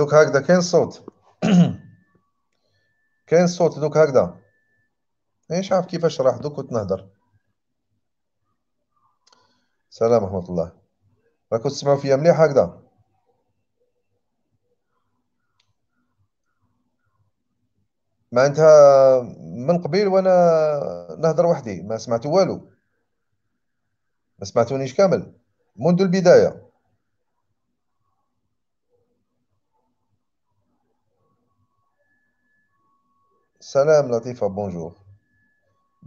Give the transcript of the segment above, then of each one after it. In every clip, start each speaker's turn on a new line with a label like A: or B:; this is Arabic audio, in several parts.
A: دوك هكذا كاين صوت كاين صوت دوك هكذا مانيش عارف كيفاش راح دوك كنت نهضر سلام ورحمه الله راكم تسمعوا فيا مليح هكذا معناتها من قبيل وانا نهضر وحدي ما سمعت والو ما سمعتونيش كامل منذ البدايه سلام لطيفة بونجور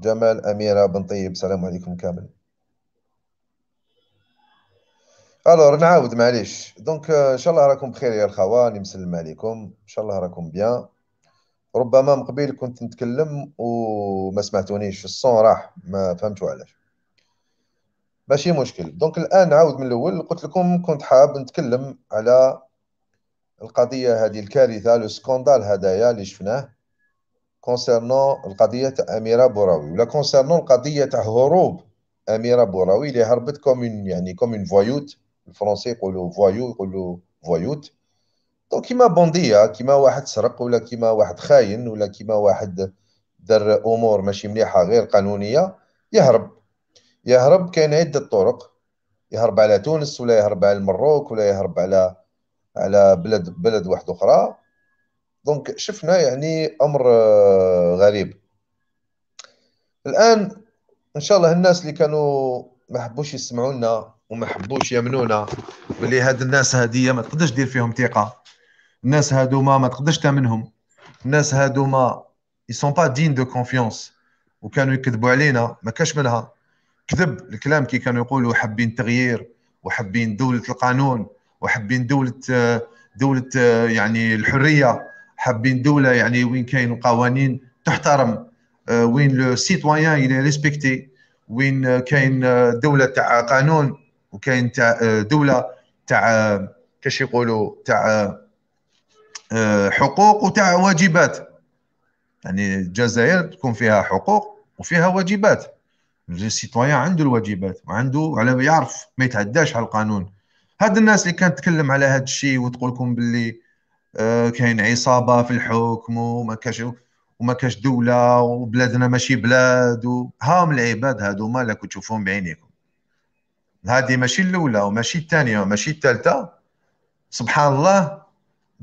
A: جمال أميرة بن طيب سلام عليكم كامل الور نعاود معليش دونك euh, ان شاء الله راكم بخير يا الخوان مسلم عليكم ان شاء الله راكم بيان ربما من قبيل كنت نتكلم وما سمعتونيش الصون راح ما فهمت علاش ماشي مشكل دونك الان نعاود من الاول قلت لكم كنت حاب نتكلم على القضيه هذه الكارثه لو سكوندال هدايا اللي شفناه كونسيرنون القضيه تاع اميره بوراوي ولا كونسيرنون القضيه تاع هروب اميره بوراوي اللي هربت كوم يعني كوم فويوت الفرنسي يقولوا فويو يقولوا فويوت دونك كيما بونديه آه، كيما واحد سرق ولا كيما واحد خاين ولا كيما واحد دار امور ماشي مليحه غير قانونيه يهرب يهرب كاين عده طرق يهرب على تونس ولا يهرب على المروك ولا يهرب على على بلد بلد واحده اخرى دونك شفنا يعني امر آه، غريب الان ان شاء الله الناس اللي كانوا ما حبوش يسمعوا لنا وما حبوش يامنونا بلي هاد الناس هاديه ما تقدرش دير فيهم ثقه الناس هادوما ما تقدرش تامنهم الناس هادوما يسون با دين دو كونفيونس وكانوا يكذبوا علينا ما كاش منها كذب الكلام كي كانوا يقولوا حابين تغيير وحابين دولة القانون وحابين دولة آه، دولة آه، يعني الحرية حابين دوله يعني وين كاين قوانين تحترم آه، وين لو سيتويان يلي ريسبكتي وين كاين آه، دوله تاع قانون وكاين تاع آه، دوله تاع كاش يقولوا تاع حقوق وتاع واجبات يعني الجزائر تكون فيها حقوق وفيها واجبات السيتويان عنده الواجبات وعنده على يعرف ما يتعداش على القانون هاد الناس اللي كانت تتكلم على هاد الشيء وتقول لكم باللي كاين عصابه في الحكم وما كاش وما كاش دوله وبلادنا ماشي بلاد هاهم العباد هادو اللي راكم بعينيكم هذه ماشي الاولى وماشي الثانيه وماشي الثالثه سبحان الله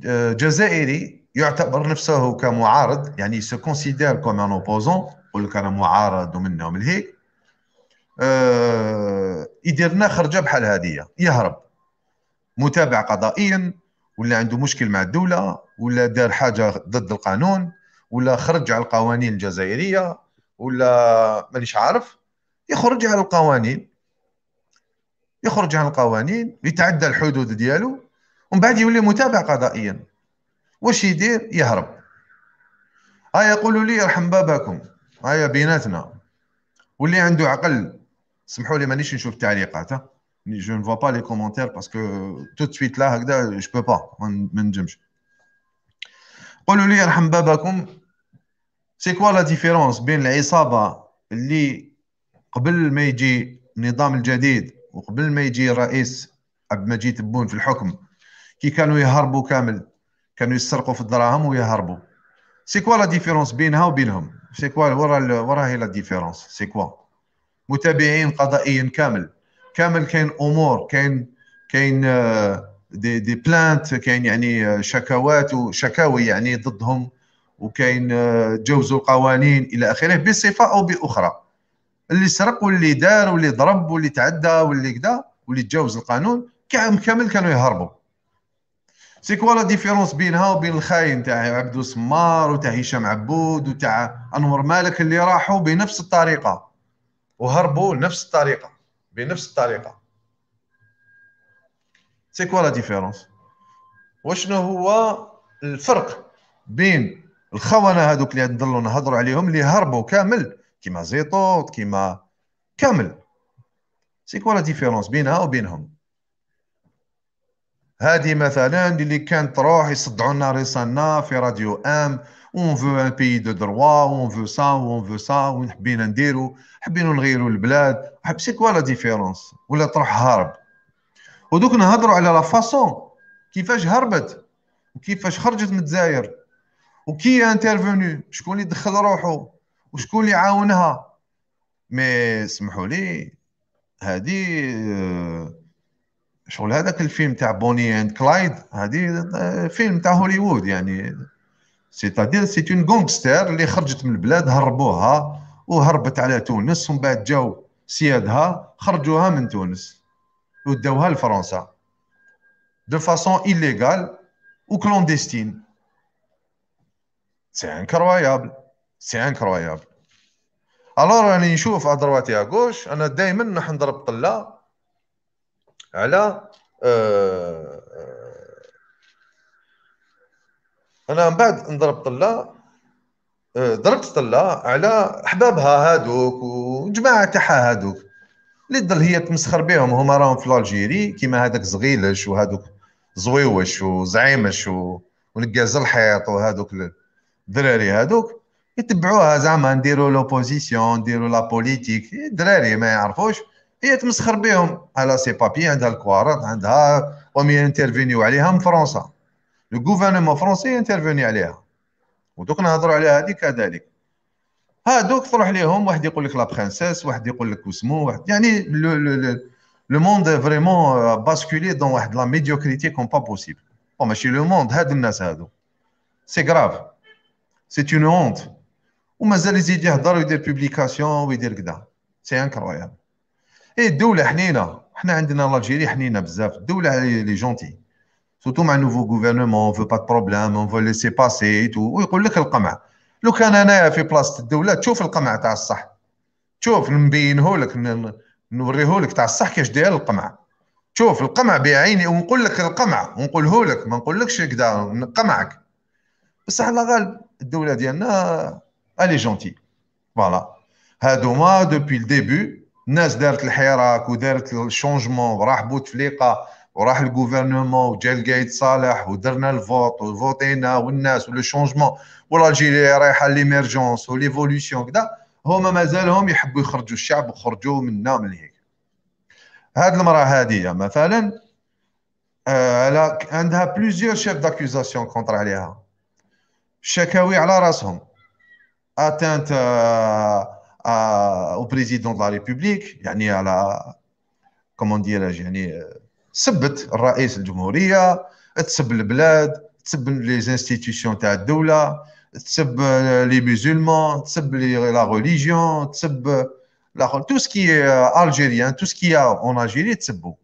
A: آه، جزائري يعتبر نفسه كمعارض يعني سو كونسيدير كوم ان اوبوزون يقول لك انا معارض ومنهم لهيك أه يدير لنا خرجه بحال هذه يهرب متابع قضائيا ولا عنده مشكل مع الدوله ولا دار حاجه ضد القانون ولا خرج على القوانين الجزائريه ولا مانيش عارف يخرج على القوانين يخرج على القوانين يتعدى الحدود ديالو ومن بعد يولي متابع قضائيا واش يدير يهرب ها يقولوا لي ارحم باباكم هيا بيناتنا واللي عنده عقل سمحوا لي مانيش نشوف التعليقات ها je ne vois pas les commentaires parce que tout de suite là, je ne peux pas. C'est quoi la différence بين العصابة اللي قبل ما يجي النظام الجديد وقبل ما يجي الرئيس عبد المجيد تبون في الحكم كي كانوا يهربوا كامل كانوا يسرقوا في الدراهم ويهربوا سي كوا لا ديفيرونس بينها وبينهم سي كوا ورا ورا هي لا ديفيرونس سي كوا متابعين قضائيين كامل كامل كاين امور كاين كاين آه، دي دي بلانت كاين يعني آه، شكاوات وشكاوي يعني ضدهم وكاين تجاوزوا آه، القوانين الى اخره بصفه او باخرى اللي سرق واللي دار واللي ضرب واللي تعدى واللي كدا واللي تجاوز القانون كامل كانوا يهربوا سي كوا لا ديفيرونس بينها وبين الخاين تاع عبدو سمار وتاع هشام عبود وتاع انور مالك اللي راحوا بنفس الطريقه وهربوا نفس الطريقه بنفس الطريقه سي كوا لا ديفيرونس وشنو هو الفرق بين الخونه هذوك اللي نضلوا نهضروا عليهم اللي هربوا كامل كيما زيطوط كيما كامل سي كوا لا ديفيرونس بينها وبينهم هذه مثلا اللي كانت تروح يصدعوا لنا رسالنا في راديو ام اون فو ان بيي دو دروا اون فو سا اون فو سا وين حبينا نديرو حبينا نغيرو البلاد حب سي كوا لا ديفيرونس ولا تروح هارب ودوك نهضروا على لا فاسون كيفاش هربت وكيفاش خرجت من الجزائر وكي انترفوني شكون اللي دخل روحو وشكون اللي عاونها مي سمحوا لي هادي شغل هذاك الفيلم تاع بوني اند كلايد هادي فيلم تاع هوليوود يعني سيتادير سي اون غونغستير اللي خرجت من البلاد هربوها وهربت على تونس ومن بعد جاو سيادها خرجوها من تونس وداوها لفرنسا دو فاسون ايليغال و كلونديستين سي انكرويابل سي انكرويابل الو راني نشوف ادرواتي اغوش انا دائما نروح نضرب طله على أه انا من بعد نضرب طله آه، ضربت طله على احبابها هادوك وجماعه تاعها هادوك اللي تظل هي تمسخر بهم هما راهم في الجيري كيما هذاك زغيلش وهذوك زويوش وزعيمش و... ونقاز الحيط وهذوك الدراري هادوك يتبعوها زعما نديروا لوبوزيسيون نديروا لا بوليتيك الدراري ما يعرفوش هي تمسخر بهم على سي بابي عندها الكوارات عندها ومي انترفينيو عليها من فرنسا لو غوفرنمون فرونسي انترفوني عليها ودوك نهضروا على هذه كذلك هادوك تروح ليهم واحد يقول لك لا برانسيس واحد يقول لك وسمو واحد يعني لو لو لو موند فريمون باسكولي دون واحد لا ميديوكريتي كون با بوسيبل او ماشي لو موند هاد الناس هادو سي غراف سي اون اونت ومازال يزيد يهضر ويدير بوبليكاسيون ويدير كدا سي انكرويابل اي الدوله حنينه حنا عندنا لالجيري حنينه بزاف الدوله لي جونتي سوتو مع نوفو غوفرنمون فو با بروبليم اون فو ليسي باسي تو ويقول لك القمع لو كان انايا في بلاصه الدوله تشوف القمع تاع الصح تشوف نبينهولك نوريهولك تاع الصح كاش داير القمع شوف القمع بعيني ونقول لك القمع ونقوله لك ما نقولكش هكذا نقمعك بصح على غالب الدوله ديالنا الي جونتي فوالا هادوما دوبي الديبي الناس دارت الحراك ودارت الشونجمون وراح بوتفليقه وراح الغوفرنمون وجا القايد صالح ودرنا الفوت وفوتينا والناس ولو شونجمون والالجيري رايحه ليميرجونس وليفوليسيون كذا هما مازالهم يحبوا يخرجوا الشعب وخرجوا منا من هيك هاد المراه هادية مثلا على آه، عندها بليزيور شيف داكوزاسيون كونتر عليها شكاوي على راسهم اتانت او بريزيدون دو لا ريبوبليك يعني على كومون دير يعني آه، سبت الرئيس الجمهوريه تسب البلاد تسب لي زانستيتيسيون تاع الدوله تسب لي مسلمون تسب لا ريليجيون تسب لا تو سكي الجيريان تو سكي اون الجيري تسبو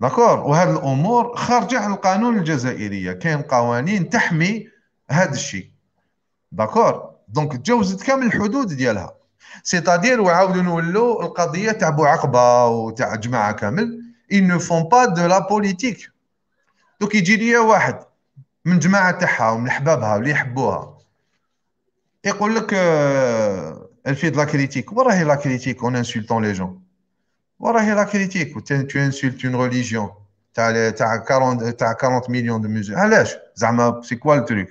A: داكور وهاد الامور خارجه عن القانون الجزائريه كاين قوانين تحمي هذا الشيء داكور دونك تجاوزت كامل الحدود ديالها سيتادير وعاودوا نولوا القضيه تاع بوعقبه وتاع جماعه كامل اي نو فون با دو لا بوليتيك دوك يجي ليا واحد من جماعه تاعها ومن احبابها اللي يحبوها يقول لك آه، elle لا كريتيك وراه لا وراهي اون انسولتون لي جون وراه لا وراهي la critique tu insultes une تاع تاع 40 تاع 40 مليون دو ميزو علاش زعما سي كوا التريك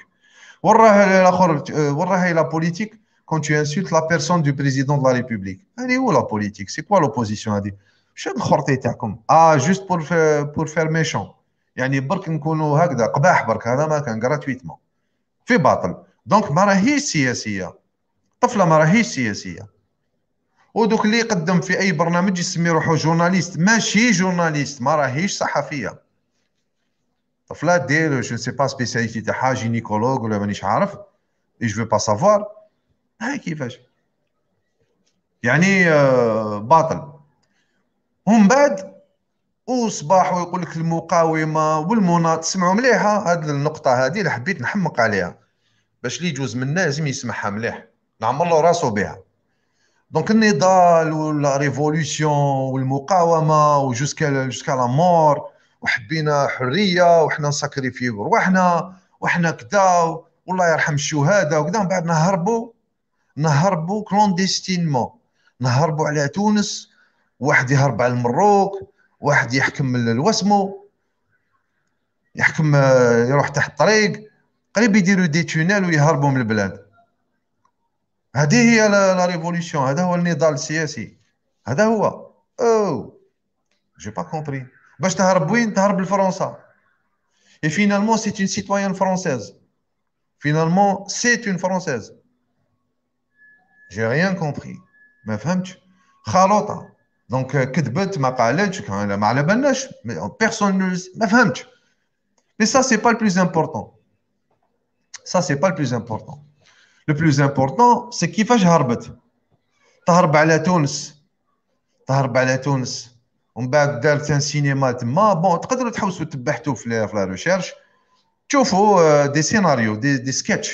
A: وراه الاخر وراه لا بوليتيك quand tu insultes la personne du président de la République. Elle est où la politique C'est quoi l'opposition a dit Je Ah, juste pour faire, pour faire méchant. يعني برك نكونوا هكذا قباح برك هذا ما كان غراتويتمون في باطل دونك ما راهيش سياسيه طفله ما راهيش سياسيه ودوك اللي يقدم في اي برنامج يسمي روحو جورناليست ماشي جورناليست ما راهيش صحفيه طفله دير جو سي با سبيسياليتي تاعها جينيكولوج ولا مانيش عارف اي جو با سافوار هاي كيفاش يعني آه، باطل ومن بعد وصباح ويقول لك المقاومه والمناط سمعوا مليحه هذه النقطه هذه اللي حبيت نحمق عليها باش اللي يجوز منا لازم يسمعها مليح نعمر له راسو بها دونك النضال ولا ريفولوسيون والمقاومه وجوسكا جوسكا لا مور وحبينا حريه وحنا في رواحنا وحنا كدا والله يرحم الشهداء وكذا من بعد نهربوا نهربوا كلونديستينمون نهربوا على تونس واحد يهرب على المروك واحد يحكم الوسمو يحكم آه، يروح تحت الطريق قريب يديروا دي تونيل ويهربوا من البلاد هذه هي لا ريفوليسيون هذا هو النضال السياسي هذا هو او جي با كومبري باش تهرب وين تهرب لفرنسا اي فينالمون سي اون سيتويان فرونسيز فينالمون سي اون فرونسيز j'ai rien compris. Mais femme, Khalota. Donc, euh, Kedbet m'a palette, tu quand la a mal à mais personne ne le sait. Mais Mais ça, c'est pas le plus important. Ça, c'est pas le plus important. Le plus important, c'est qui fâche Harbet. T'harba la Tunis. T'harba la Tunis. On va faire un cinéma. Bon, tu peux te faire un recherche. Tu fais euh, des scénarios, des, des sketchs.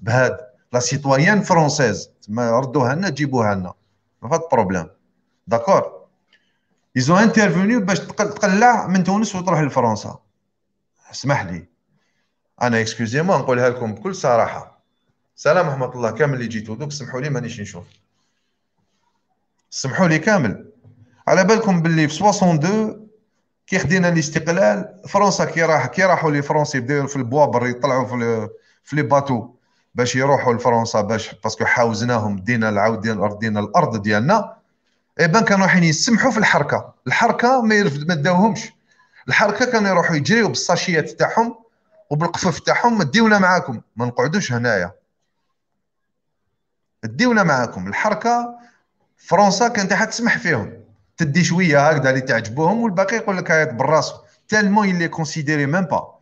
A: بهاد لا سيتويان فرونسيز تما ردوها لنا جيبوها لنا ما فات بروبليم داكور ايزو انترفوني باش تقلع من تونس وتروح لفرنسا اسمح لي انا اكسكوزي مو نقولها لكم بكل صراحه سلام ورحمه الله كامل اللي جيتو دوك سمحوا لي مانيش نشوف سمحوا لي كامل على بالكم باللي في 62 كي خدينا الاستقلال فرنسا كي راح كي راحوا لي فرونسي يبداو في البوابر يطلعوا في لي باتو باش يروحوا لفرنسا باش باسكو حاوزناهم دينا العود ديال الارض دينا الارض ديالنا اي بان كانوا رايحين يسمحوا في الحركه الحركه ما ما داوهمش الحركه كانوا يروحوا يجريوا بالساشيات تاعهم وبالقفف تاعهم ديونا معاكم ما نقعدوش هنايا ديونا معاكم الحركه فرنسا كانت حتسمح فيهم تدي شويه هكذا اللي تعجبوهم والباقي يقول لك هاك براسو تالمون اللي كونسيديري ميم با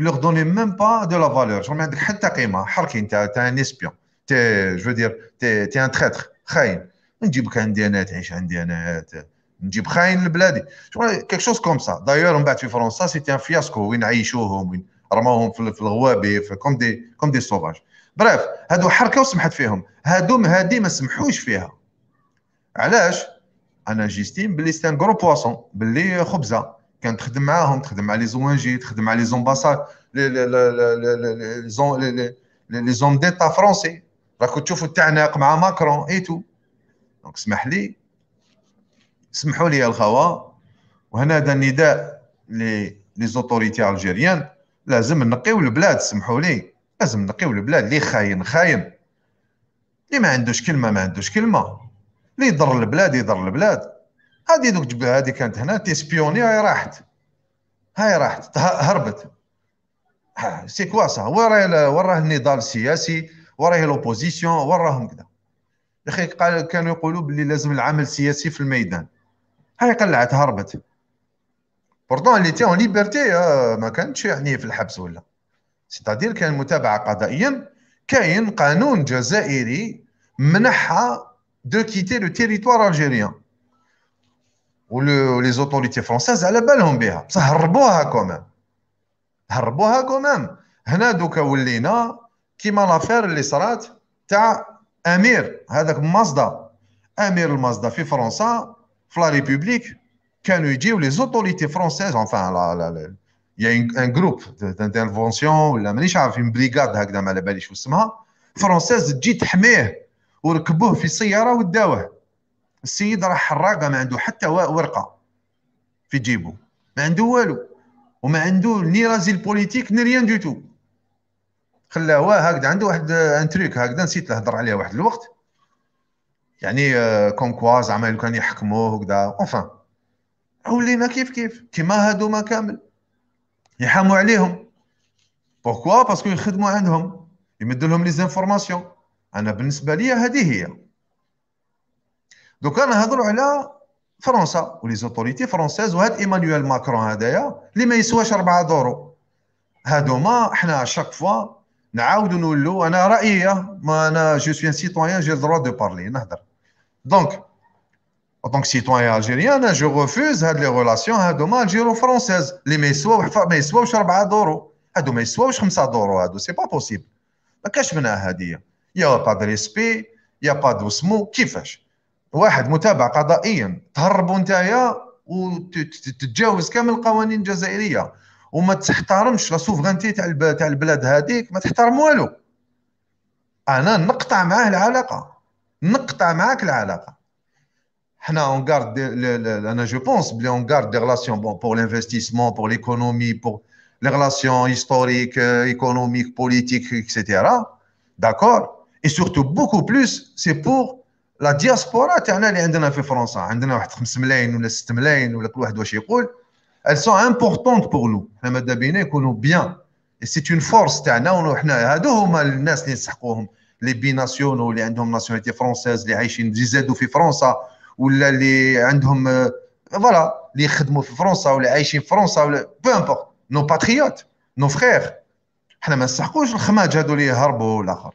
A: il leur donnait même pas de la valeur. Je remets حتى قيمه حركين تاع تاع ان اسبيون تي جو دير تي تي ان تريتر خاين نجيبك عندي انا تعيش عندي انا نجيب خاين لبلادي شغل كيك شوز كوم سا دايور من بعد في فرنسا سيتي ان فياسكو وين عيشوهم وين رماوهم في الغوابي كوم دي كوم دي سوفاج براف هادو حركه وسمحت فيهم هادو هادي ما سمحوش فيها علاش انا جيستيم بلي سيتي ان غرو بواسون بلي خبزه كان تخدم معاهم تخدم مع لي زوانجي تخدم مع لي زومباساد لي لي زوم ديتا فرونسي راك تشوفوا التعناق مع ماكرون اي تو دونك اسمح لي اسمحوا لي يا الخوا وهنا هذا النداء لي لي زوتوريتي الجيريان لازم نقيو البلاد سمحوا لي لازم نقيو البلاد لي خاين خاين لي ما عندوش كلمه ما عندوش كلمه لي يضر البلاد يضر البلاد هادي دوك جبها هادي كانت هنا تيسبيوني هاي راحت هاي راحت هربت سي كوا سا وراه وراه النضال السياسي وراه لوبوزيسيون وراهم كذا يا اخي قال كانوا يقولوا باللي لازم العمل السياسي في الميدان هاي قلعت هربت بورتون اللي تي اون ليبرتي ما كانتش يعني في الحبس ولا سيتادير كان متابعه قضائيا كاين قانون جزائري منحها دو كيتي لو تيريتوار الجيريان ولي زوتوريتي فرونساز على بالهم بها بصح هربوها كومام هربوها كومام هنا دوكا ولينا كيما لافير اللي صرات تاع امير هذاك مازدا امير المازدا في فرنسا في لا ريبوبليك كانوا يجيو لي زوتوريتي فرونساز انفان يا ان جروب دانتيرفونسيون ولا مانيش عارف ان بريغاد هكذا ما على باليش واسمها فرونساز تجي تحميه وركبوه في سياره وداوه السيد راه حراقه ما عنده حتى ورقه في جيبو ما عنده والو وما عنده ني رازيل بوليتيك ني ريان دو تو خلاه هكذا عنده واحد آه، ان تريك هكذا نسيت نهضر عليه واحد الوقت يعني آه، كوم كوا زعما لو كان يحكموه هكذا اونفان ولينا كيف كيف كيما ما كامل يحاموا عليهم بوركوا باسكو يخدموا عندهم يمدوا لهم لي زانفورماسيون انا بالنسبه لي هذه هي دوك انا نهضروا على فرنسا ولي زوتوريتي فرونسيز وهاد ايمانويل ماكرون هذايا اللي ما يسواش 4 دورو هادوما حنا شاك فوا نعاودوا نولوا انا رايي ما انا جو سوي ان سيتويان جي دروا دو بارلي نهضر دونك en سيتويان الجيريان انا جو ريفوز هاد لي ريلاسيون هادوما الجيرو فرونسيز اللي ما يسواوش 4 دورو هادو ما يسواوش 5 دورو هادو سي با بوسيبل ما كاش منها هاديه يا با دو ريسبي يا با دو سمو كيفاش واحد متابع قضائيا تهربوا نتايا وتتجاوز كامل القوانين الجزائريه وما تحترمش لا سوفرانتي تاع تاع البلاد هذيك ما تحترم والو انا نقطع معاه العلاقه نقطع معاك العلاقه حنا اون غارد انا جو بونس بلي اون غارد دي غلاسيون بون بور لانفستيسمون بور ليكونومي بور لي غلاسيون هيستوريك ايكونوميك بوليتيك اكسيتيرا داكور اي سورتو بوكو بلوس سي بور لا دياسبورا تاعنا اللي عندنا في فرنسا عندنا واحد 5 ملايين ولا 6 ملايين ولا كل واحد واش يقول elles سو importantes بوغ لو حنا ماذا بينا يكونوا بيان سي اون فورس تاعنا وحنا هادو هما الناس اللي نسحقوهم لي بي ناسيونو اللي عندهم ناسيوناليتي فرونسيز اللي عايشين زيزادو في فرنسا ولا اللي عندهم فوالا اللي يخدموا في فرنسا ولا عايشين في فرنسا ولا بو امبورت نو باتريوت نو فرير حنا ما نسحقوش الخماج هادو اللي يهربوا الاخر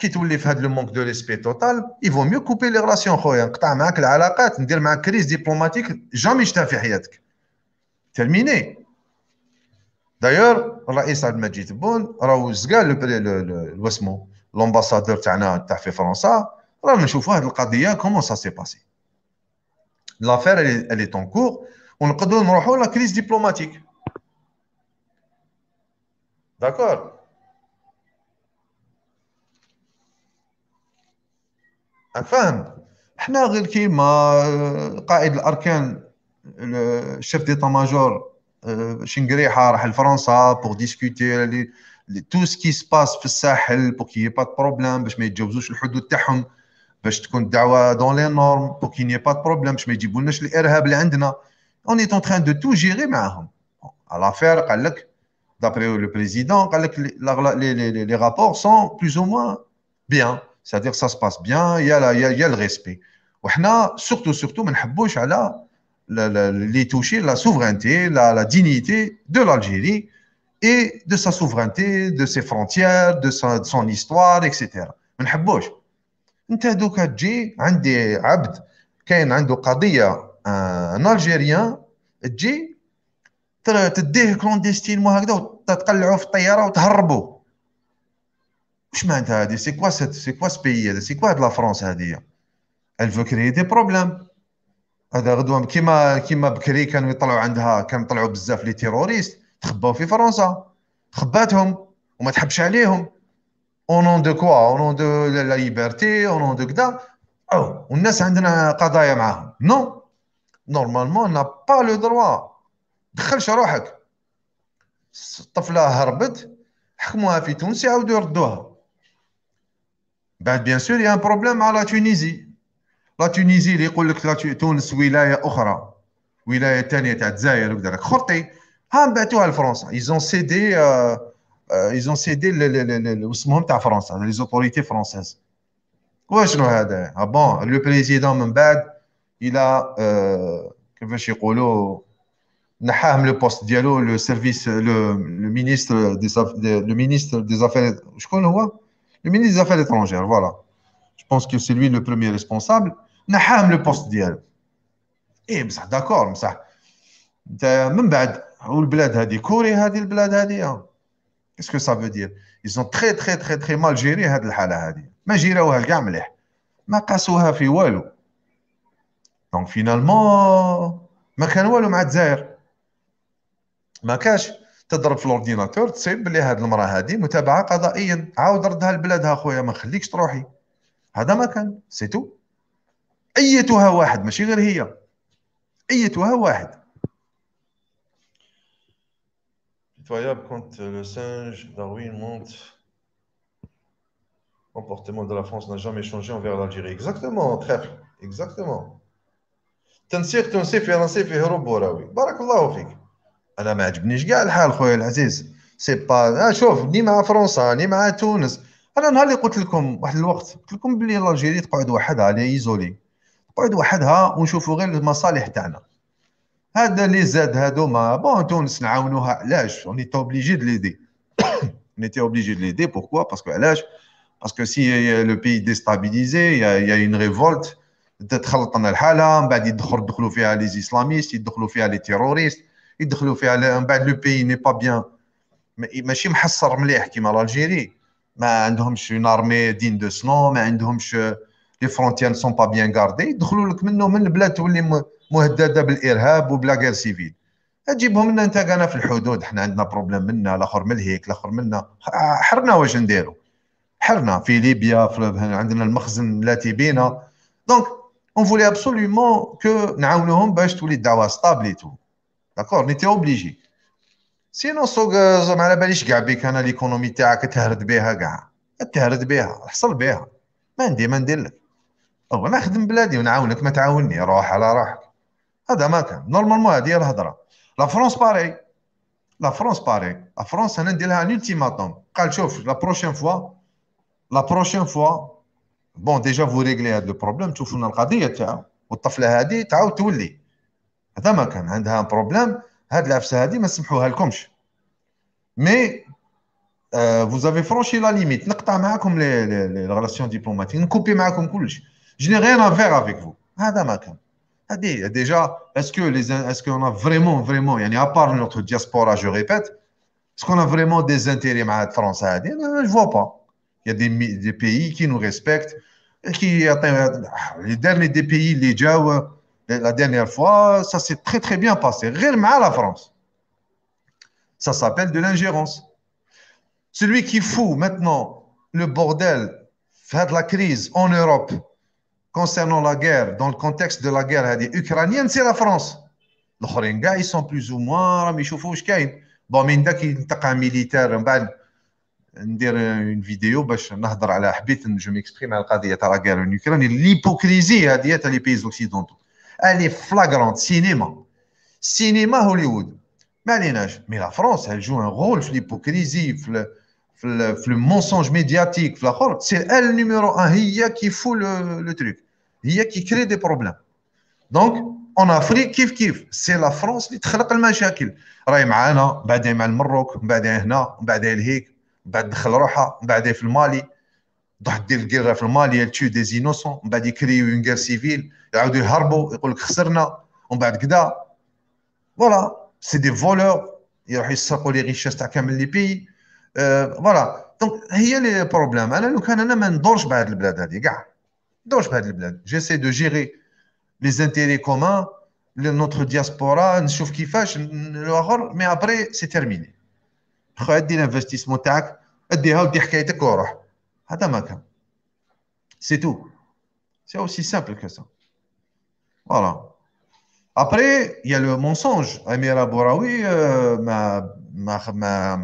A: Qui toule les le manque de respect total. Il vaut mieux couper les relations. Quand on quitte un dit que la crise diplomatique, jamais je t'en fait. rien. Terminé. D'ailleurs, le président Magid Bon, le l'ambassadeur ténére, t'en fait France. Alors, je voir Comment ça s'est passé? L'affaire, est en cours. On ne peut donner la crise diplomatique. D'accord. فاهم حنا غير كيما آه، قائد الاركان الشيف ديتا ماجور شنقريحه راح لفرنسا بور ديسكوتي تو سكي سباس في الساحل بو كي با بروبليم باش ما يتجاوزوش الحدود تاعهم باش تكون الدعوه دون لي نورم بو كي با بروبليم باش ما يجيبولناش الارهاب اللي عندنا اون ايت اون تران دو تو جيري معاهم لافير قال لك دابري لو بريزيدون قال لك لي رابور سون بلوز او موان بيان c'est-à-dire ça se passe bien, il y a, il y a, il y a le respect. Nous, surtout surtout nous نحبوش على les toucher la souveraineté, la, la dignité de l'Algérie et de sa souveraineté, de ses frontières, de, son histoire, etc. ما نحبوش. انت دوكا a عندي عبد كاين عنده قضيه ان الجيريان تجي تديه كلونديستين وهكذا تقلعوه في الطياره وتهربوا واش معناتها هادي سي كوا سي كوا سبيي هذا سي كوا هاد لا فرونس هادي ال فو كري دي بروبليم هذا غدوه كيما كيما بكري كانوا يطلعوا عندها كانوا يطلعوا بزاف لي تيروريست تخباو في فرنسا خباتهم وما تحبش عليهم او نون دو كوا او نون دو لا ليبرتي او نون دو كدا او والناس عندنا قضايا معاهم نو نورمالمون نا با لو دروا دخلش روحك الطفله هربت حكموها في تونس يعاودوا يردوها Ben, bien sûr il y a un problème à la Tunisie, la Tunisie les quoi que la autre, ah, ben, ils ont cédé euh, euh, ils ont cédé le le le le le hein, le le le le le le le le le le le le le ministre des Affaires étrangères, voilà. Je pense que c'est lui le premier responsable. Naham le poste d'IAL. Eh, ça, d'accord, ça. Même bad. Ou le blad a dit, Kouri a dit le blad a dit. Hein. Qu'est-ce que ça veut dire Ils ont très, très, très, très mal géré cette hala a dit. Mais géré ou elle gamle. Mais pas sous hafi ou Donc finalement, ma canoua le madzer. Ma cache. تضرب في لورديناتور تصيب بلي هاد المراه هادي متابعه قضائيا عاود ردها لبلادها خويا ما نخليكش تروحي هذا ما كان سيتو ايتها واحد ماشي غير هي ايتها واحد Pitoyable quand le singe Darwin monte. Le comportement de la France n'a jamais changé envers l'Algérie. Exactement, trèfle. Exactement. تنسيق تونسي فرنسي فيه ربو بارك الله فيك انا ما عجبنيش كاع الحال خويا العزيز سي با آه، شوف ني مع فرنسا ني مع تونس انا نهار اللي قلت لكم واحد الوقت قلت لكم بلي الجيري تقعد وحدها لي ايزولي تقعد وحدها ونشوفوا غير المصالح تاعنا هذا لي زاد هادو ما بون تونس نعاونوها علاش اوني تو اوبليجي دو ليدي اوني اوبليجي دو ليدي بوركوا باسكو علاش باسكو سي لو بي ديستابيليزي يا اون ريفولت تخلطنا الحاله من بعد يدخلوا يدخلوا فيها لي اسلاميست يدخلوا فيها لي تيروريست يدخلوا فيها من بعد لو بيي ني با بيان ماشي محصر مليح كيما الجيري ما عندهمش اون ارمي دين دو سنو ما عندهمش لي فرونتيان سون با بيان غاردي يدخلوا لك منه من البلاد تولي مهدده بالارهاب وبلا غير سيفيل تجيبهم لنا انت قالنا في الحدود احنا عندنا بروبليم منا الاخر من هيك الاخر منا حرنا واش نديروا حرنا في ليبيا في عندنا المخزن التي بينا دونك اون فولي ابسوليومون كو نعاونوهم باش تولي الدعوه ستابلي تو داكور نيتي اوبليجي سينو السوق زعما على باليش كاع بيك انا ليكونومي تاعك تهرد بها كاع تهرد بها حصل بها ما ندير ما ندير لك او انا نخدم بلادي ونعاونك ما تعاوني روح على روحك هذا ما كان نورمالمون هذه هي الهضره لا فرونس باري لا فرونس باري لا فرونس انا ندير لها ان التيماتوم قال شوف لا بروشين فوا لا بروشين فوا بون ديجا فو ريغلي هاد لو بروبليم تشوفوا القضيه تاعو والطفله هذه تعاود تولي هذا ما كان عندها ان بروبليم هاد العفسه هادي ما سمحوها لكمش مي فوز افي فرونشي لا ليميت نقطع معاكم لي لي ريلاسيون ديبلوماتيك نكوبي معاكم كلشي جي ني غير افير افيك فو هذا ما كان هادي ديجا اسكو لي اسكو اون فريمون فريمون يعني ابار نوتر دياسبورا جو ريبيت اسكو اون فريمون دي زانتيري مع هاد فرنسا هادي انا جو با يا دي دي بيي كي نو ريسبكت كي يعطيو اللي دار دي بيي اللي جاو la dernière fois, ça s'est très très bien passé. Rien à la France. Ça s'appelle de l'ingérence. Celui qui fout maintenant le bordel, faire de la crise en Europe concernant la guerre, dans le contexte de la guerre ukrainienne, c'est la France. Les gars, ils sont plus ou moins, mais Bon, mais un militaire, ندير une vidéo باش نهضر على حبيت je m'exprime على القضيه تاع en Ukraine. L'hypocrisie تاع les pays occidentaux elle est flagrante. Cinéma. Cinéma Hollywood. Mais la France, elle joue un rôle sur l'hypocrisie, le mensonge médiatique. C'est elle numéro un, qui fout le, truc. Il qui crée des problèmes. Donc, en Afrique, kiff, kiff, c'est la France qui crée les Maroc, il y a le Maroc, il y a le بعد il y a le Mali. ضحك دير القرة في المالية تشو دي زينوسون من بعد يكريو اون غير سيفيل يعاودوا يهربوا يقول لك خسرنا ومن بعد كدا فوالا سي دي فولور يروحوا يسرقوا لي ريشاس تاع كامل لي بي فوالا دونك هي لي بروبليم انا لو كان انا ما ندورش بهاد البلاد هادي كاع ندورش بهاد البلاد جيسي دو جيري لي زانتيري كومان لنوتر دياسبورا نشوف كيفاش الاخر مي ابري سي تيرميني خويا دي الانفستيسمون تاعك اديها ودي حكايتك وروح C'est tout. C'est aussi simple que ça. Voilà. Après, il y a le mensonge. Amir Bouraoui, euh, ma,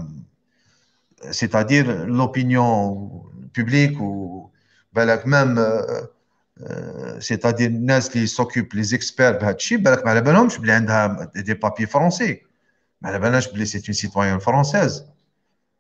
A: c'est-à-dire l'opinion publique ou même, euh, euh, c'est-à-dire les qui s'occupent, les experts, bah, des papiers français. C'est une citoyenne française.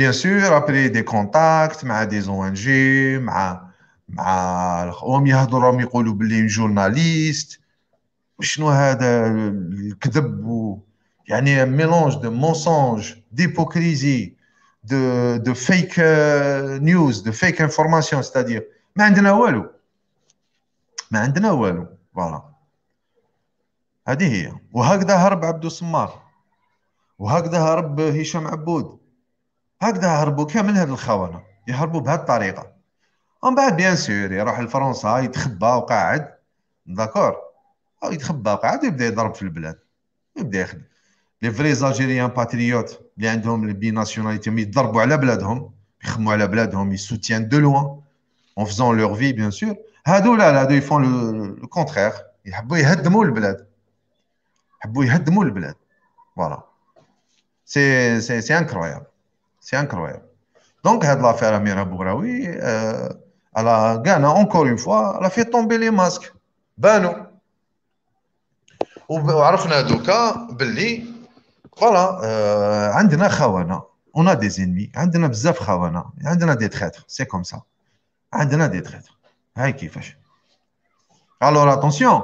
A: Bien sûr, après des contacts, avec des ONG, avec مع راهم يهضروا راهم يقولوا بلي جورناليست شنو هذا الكذب و يعني ميلونج دو مونسونج ديبوكريزي دو دو فيك نيوز دو فيك انفورماسيون ستادير ما عندنا والو ما عندنا والو فوالا هذه هي وهكذا هرب عبد الصمار وهكذا هرب هشام عبود هكذا هربوا كامل هذه الخونه يهربوا بهذه الطريقه ومن بعد بيان سور يروح لفرنسا يتخبى وقاعد داكور او يتخبى وقاعد يبدا يضرب في البلاد يبدا يخدم لي فري زالجيريان باتريوت اللي عندهم البي ناسيوناليتي يضربوا على بلادهم يخموا على بلادهم يسوتيان دو لوان اون فيزون لور في بيان سور هادو لا هادو يفون لو كونتخيغ يحبوا يهدموا البلاد يحبوا يهدموا البلاد فوالا سي سي سي انكرويابل C'est incroyable. Donc, l'affaire Amira Bouraoui, euh, elle a gagné encore une fois, elle a fait tomber les masques. Ben non. وعرفنا دوكا باللي فوالا عندنا خونه on a des ennemis عندنا بزاف خونه عندنا des traîtres c'est comme ça عندنا des traîtres هاي كيفاش alors attention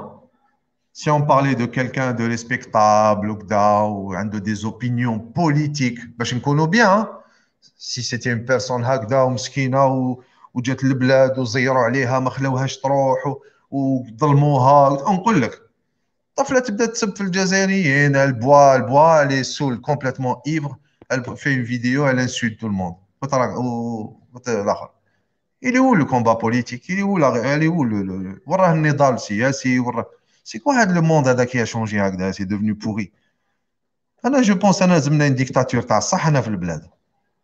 A: si on parlait de quelqu'un de respectable ou, ou, de des opinions politiques باش ben, نكونوا bien hein. سي سيتي اون بيرسون هكذا ومسكينه وجات البلاد وزيروا عليها ما خلوهاش تروح وظلموها نقول لك طفله تبدا تسب في الجزائريين البوا البوا لي سول كومبليتمون ايفر في اون فيديو على انسيد تو الموند الاخر il est où le combat politique il est où la il est où le, وراه النضال السياسي وراه سي كو هذا لو موند هذا كي شونجي هكذا سي دوفني بوغي انا جو بونس انا زمنا ديكتاتور تاع الصح هنا في البلاد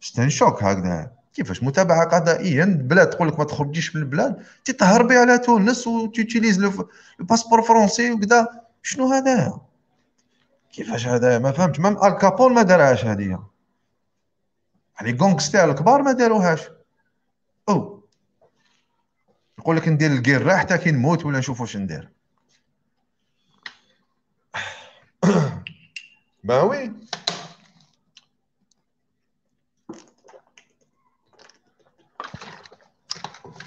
A: شتا شوك هكذا كيفاش متابعه قضائيا بلاد تقول لك ما تخرجيش من البلاد تتهربي على تونس لو باسبور فرونسي وكذا شنو هذا كيفاش هذا ما فهمتش مام الكابون ما دارهاش هذه يعني غونغستير الكبار ما داروهاش او يقول لك ندير الكير حتى كي نموت ولا نشوف واش ندير bah وي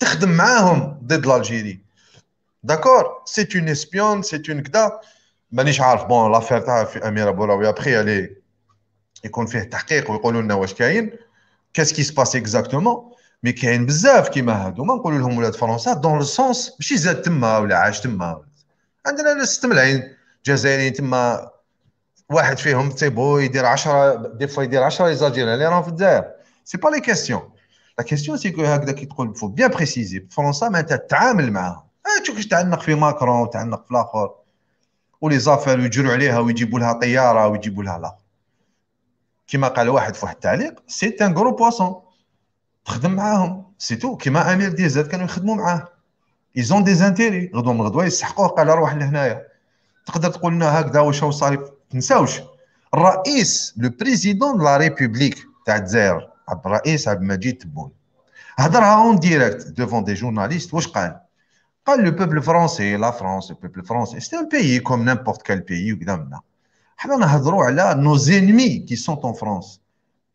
A: تخدم معاهم ضد الجيري داكور سي اون اسبيون سي اون كدا مانيش عارف بون لافير تاع في امير ابو راوي ابخي علي يكون فيه تحقيق ويقولوا لنا واش كاين كاس كي سباس اكزاكتومون مي كاين بزاف كيما هادو ما نقولوا لهم ولاد فرنسا دون لو سونس ماشي زاد تما ولا عاش تما عندنا ناس العين جزائريين تما واحد فيهم تيبو يدير 10 دي فوا يدير 10 ايزاجير اللي راهم في الدزاير سي با لي كيستيون لا كيستيون سي كو هكذا كي تقول فو بيان بريسيزي فرنسا معناتها تتعامل معاها اه، تشوف كيفاش تعنق في ماكرون وتعنق في الاخر ولي زافير يجروا عليها ويجيبوا لها طياره ويجيبوا لها لا كما قال واحد في واحد التعليق سي ان غرو بواسون تخدم معاهم سي تو كيما امير ديزات كانوا يخدموا معاه ايزون دي زانتيري غدوه من غدوه يسحقوه قال روح لهنايا تقدر تقول لنا هكذا واش هو صار تنساوش الرئيس لو بريزيدون لا ريبوبليك تاع الجزائر On en direct devant des journalistes. le peuple français, la France, le peuple français. C'est un pays comme n'importe quel pays, nos ennemis qui sont en France,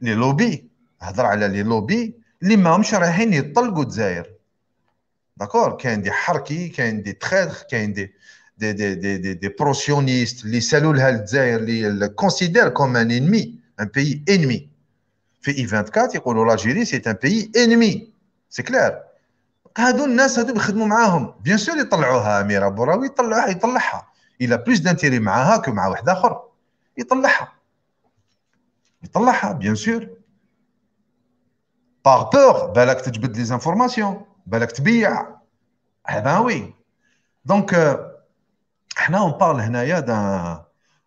A: les lobbies. On a les lobbies. Les membres de la famille de d'accord, qui des harcèdes, a des traîtres, des Les ils considèrent comme un ennemi, un pays ennemi. في اي 24 يقولوا لاجيري سي ان بيي انمي سي كلير هادو الناس هادو بيخدموا معاهم بيان سور يطلعوها اميره بوراوي يطلعها يطلعها الى بلوس دانتيري معاها كو مع واحد اخر يطلعها يطلعها بيان سور باغ بور بالك تجبد لي زانفورماسيون بالك تبيع هذا وي دونك حنا اون بارل هنايا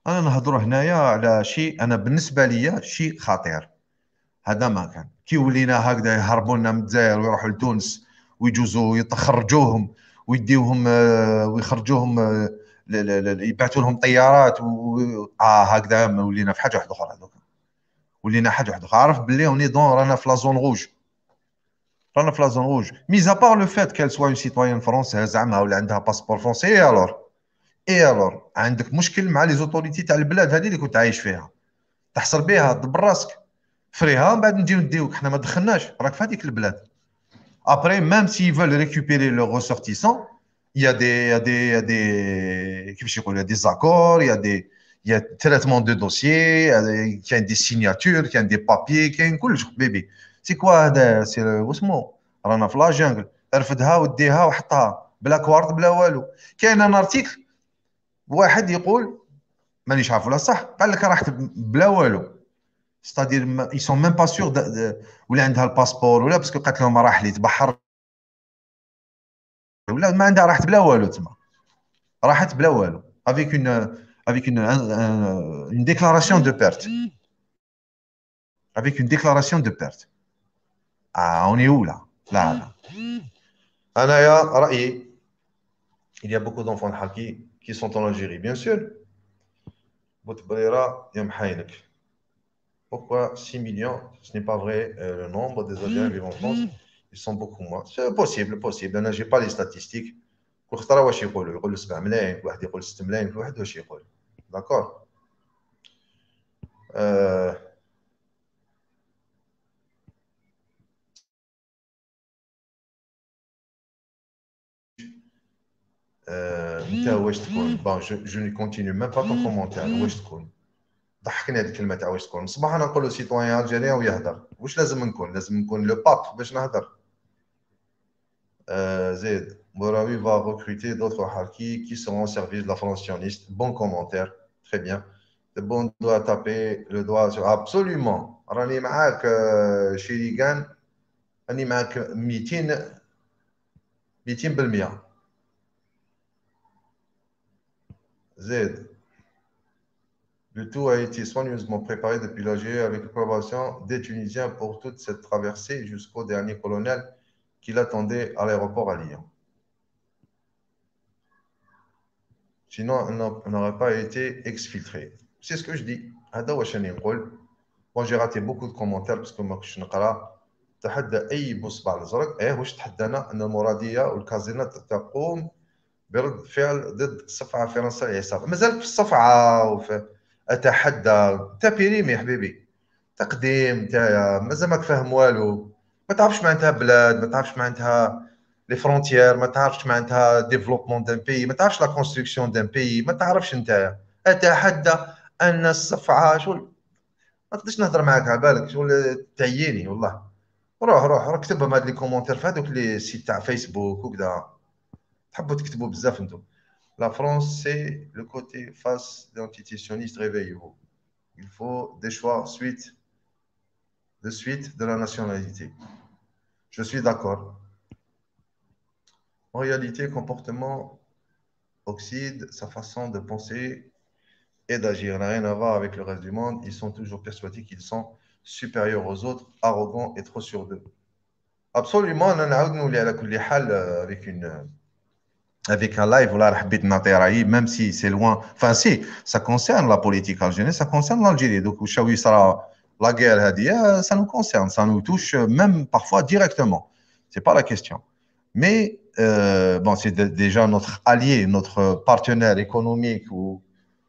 A: انا نهضروا هنايا على شيء انا بالنسبه ليا شيء خطير هذا ما كان كي ولينا هكذا يهربوا لنا من الجزائر ويروحوا لتونس ويجوزوا يتخرجوهم ويديوهم آه، ويخرجوهم آه، يبعثوا لهم طيارات و... اه هكذا ولينا في حاجه واحده اخرى هذوك ولينا حاجه واحده اخرى عرف بلي اوني دون رانا في لازون روج رانا في لازون روج ميزا ابار لو فات كال سوا اون سيتوان فرونسيز زعما ولا عندها باسبور فرونسي اي الور اي الور عندك مشكل مع لي زوتوريتي تاع البلاد هذه اللي كنت عايش فيها تحصل بها دبر راسك فريها من بعد نجيو نديوك حنا ما دخلناش راك في هذيك البلاد ابري ميم سي فول ريكوبيري لو غوسورتيسون يا دي يا دي يا دي كيفاش يقولوا دي زاكور يا دي يا تريتمون دو دوسيي كاين دي سيناتور كاين دي بابي كاين كلش بيبي سي كوا هذا سي واسمو رانا في لا جونغل ارفدها وديها وحطها بلا كوارت بلا والو كاين ان ارتيكل واحد يقول مانيش عارف ولا صح قال لك راحت بلا والو ستادير ما اي سون ميم با سور ولا عندها الباسبور ولا باسكو قالت لهم راح لي تبحر ولا ما عندها راحت بلا والو تما راحت بلا والو افيك اون افيك اون اون ديكلاراسيون دو بيرت افيك اون ديكلاراسيون دو بيرت اه اوني اولى لا لا انا يا رايي il y a beaucoup d'enfants qui sont en Algérie bien sûr بوت بريرا يا محاينك Pourquoi 6 millions Ce n'est pas vrai. Euh, le nombre des Algériens hum, vivant en France, hum. ils sont beaucoup moins. C'est possible, possible. Je n'ai pas les statistiques. D'accord euh... Euh... Hum, bon, je, je ne continue même pas ton commentaire. ضحكنا هذه الكلمه تاع واش تكون مصباح انا نقول سيتوان الجيريان ويهضر واش لازم نكون لازم نكون لو باب باش نهضر آه، زيد بوراوي فا ريكروتي دوتر حركي كي سون سيرفيس لا فرونسيونيست بون كومونتير تري بيان بون دو تابي لو دو ابسولومون راني معاك شيريغان راني معاك 200 200% زيد Le tout a été soigneusement préparé depuis l'Algérie avec la collaboration des Tunisiens pour toute cette traversée jusqu'au dernier colonel qui l'attendait à l'aéroport à Lyon. Sinon, on n'aurait pas été exfiltré. C'est ce que je dis. Moi, j'ai raté beaucoup de commentaires parce que moi, je suis تحدى اي بصبع الازرق ايه واش تحدانا ان المراديه والكازينات تقوم برد فعل ضد الصفعه الفرنسيه اليسار مازال في الصفعه وفي اتحدى تابيريم يا حبيبي تقديم تاع مازال ماك فاهم والو ما تعرفش معناتها بلاد ما تعرفش معناتها لي فرونتيير ما تعرفش معناتها ديفلوبمون دان بيي ما تعرفش لا كونستركسيون دان بيي ما تعرفش انت اتحدى ان الصفعه شغل ما تقدرش نهضر معاك على بالك شغل تعييني والله روح روح روح كتبهم هاد لي كومونتير في هذوك لي سيت تاع فيسبوك وكذا تحبوا تكتبوا بزاف انتم La France, c'est le côté face d'antitétionniste, réveillez-vous. Il faut des choix suite, de suite de la nationalité. Je suis d'accord. En réalité, le comportement oxyde sa façon de penser et d'agir. n'a rien à voir avec le reste du monde. Ils sont toujours persuadés qu'ils sont supérieurs aux autres, arrogants et trop sûrs d'eux. Absolument, les euh, avec une euh, avec un live, là, même si c'est loin, enfin si, ça concerne la politique algérienne, ça concerne l'Algérie. Donc, la guerre, ah, ça nous concerne, ça nous touche euh, même parfois directement. Ce n'est pas la question. Mais, euh, bon, c'est déjà notre allié, notre partenaire économique ou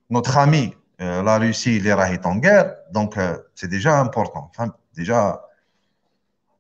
A: notre ami, euh, la Russie, l'Irak est en guerre, donc c'est déjà important. Enfin, déjà,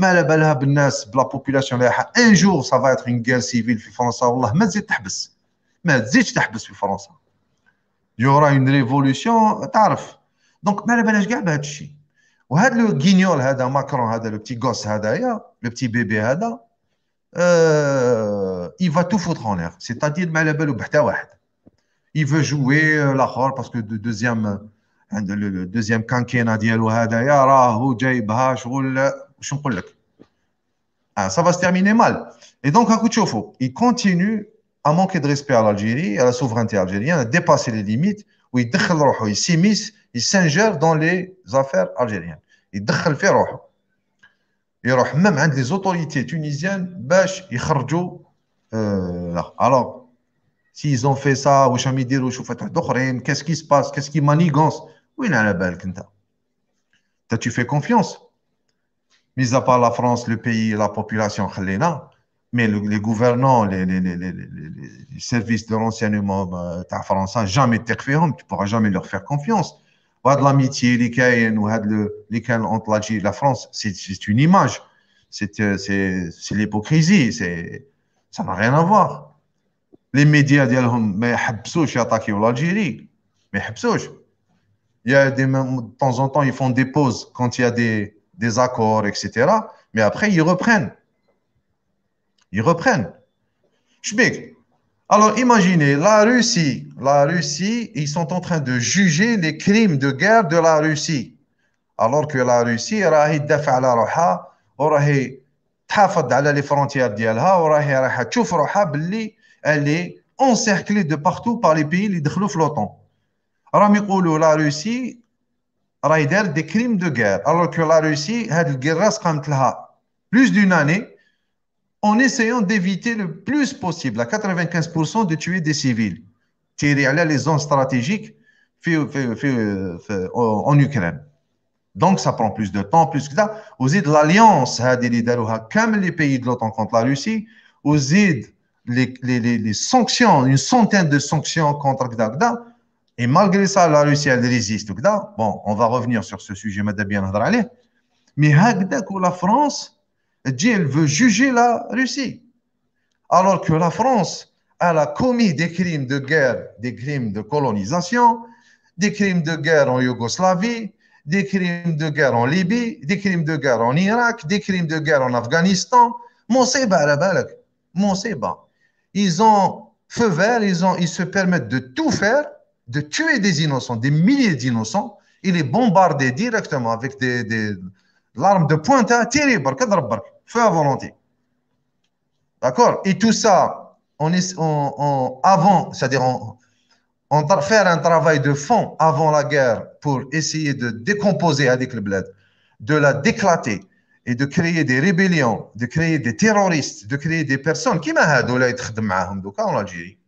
A: ما على بالها بالناس بلا بوبولاسيون رايحه ان جور سافا اتر اون غير سيفيل في فرنسا والله ما تزيد تحبس ما تزيدش تحبس في فرنسا يورا اون ريفولوسيون تعرف دونك ما على بالهاش كاع بهذا الشيء وهذا لو غينيول هذا ماكرون هذا لو بتي غوس هذايا لو بتي بيبي هذا سي آه، تادير ما على بالو بحتى واحد اي فو جوي il باسكو دو دوزيام عند لو دوزيام كانكينا ديالو هذايا راهو جايبها شغل Ah, ça va se terminer mal. Et donc, il continue à manquer de respect à l'Algérie, à la souveraineté algérienne, à dépasser les limites, où il s'immisce, il s'ingère dans les affaires algériennes. Il s'ingère dans il même les des autorités tunisiennes, Bach, harjo. Euh, alors, s'ils ont fait ça, ou qu'est-ce qui se passe Qu'est-ce qui manigance Oui, Tu fais confiance mis à part la France, le pays la population, mais les gouvernants, les, les, services de renseignement bah, français, jamais tu ne pourras jamais leur faire confiance. De l'amitié, entre l'Algérie et la France, c'est une image, c'est euh, l'hypocrisie, ça n'a rien à voir. Les médias disent «Hum, Mais Habsouch a attaqué l'Algérie. Mais Habsouch. Il y a des, de temps en temps, ils font des pauses quand il y a des, des accords, etc. Mais après, ils reprennent. Ils reprennent. Alors imaginez, la Russie, la Russie, ils sont en train de juger les crimes de guerre de la Russie. Alors que la Russie, les frontières elle est encerclée de partout par les pays les l'OTAN. la Russie, Raider des crimes de guerre. Alors que la Russie, plus d'une année, en essayant d'éviter le plus possible, à 95%, de tuer des civils. Tirer les zones stratégiques en Ukraine. Donc, ça prend plus de temps, plus que ça. Aux de l'alliance, comme les pays de l'OTAN contre la Russie, aux les, les, sanctions, une centaine de sanctions contre Gdagda, et malgré ça, la Russie, elle résiste. Bon, on va revenir sur ce sujet, mais la France, elle veut juger la Russie. Alors que la France, elle a commis des crimes de guerre, des crimes de colonisation, des crimes de guerre en Yougoslavie, des crimes de guerre en Libye, des crimes de guerre en Irak, des crimes de guerre en Afghanistan. Ils ont feu vert, ils, ont, ils se permettent de tout faire de tuer des innocents, des milliers d'innocents, il est bombardé directement avec des, des de pointe, hein, terrible, feu à volonté. D'accord Et tout ça, on est, on, avant, c'est-à-dire on, faire un travail de fond avant la guerre pour essayer de décomposer avec le bled, de la déclater et de créer des rébellions, de créer des terroristes, de créer des personnes qui on en Algérie.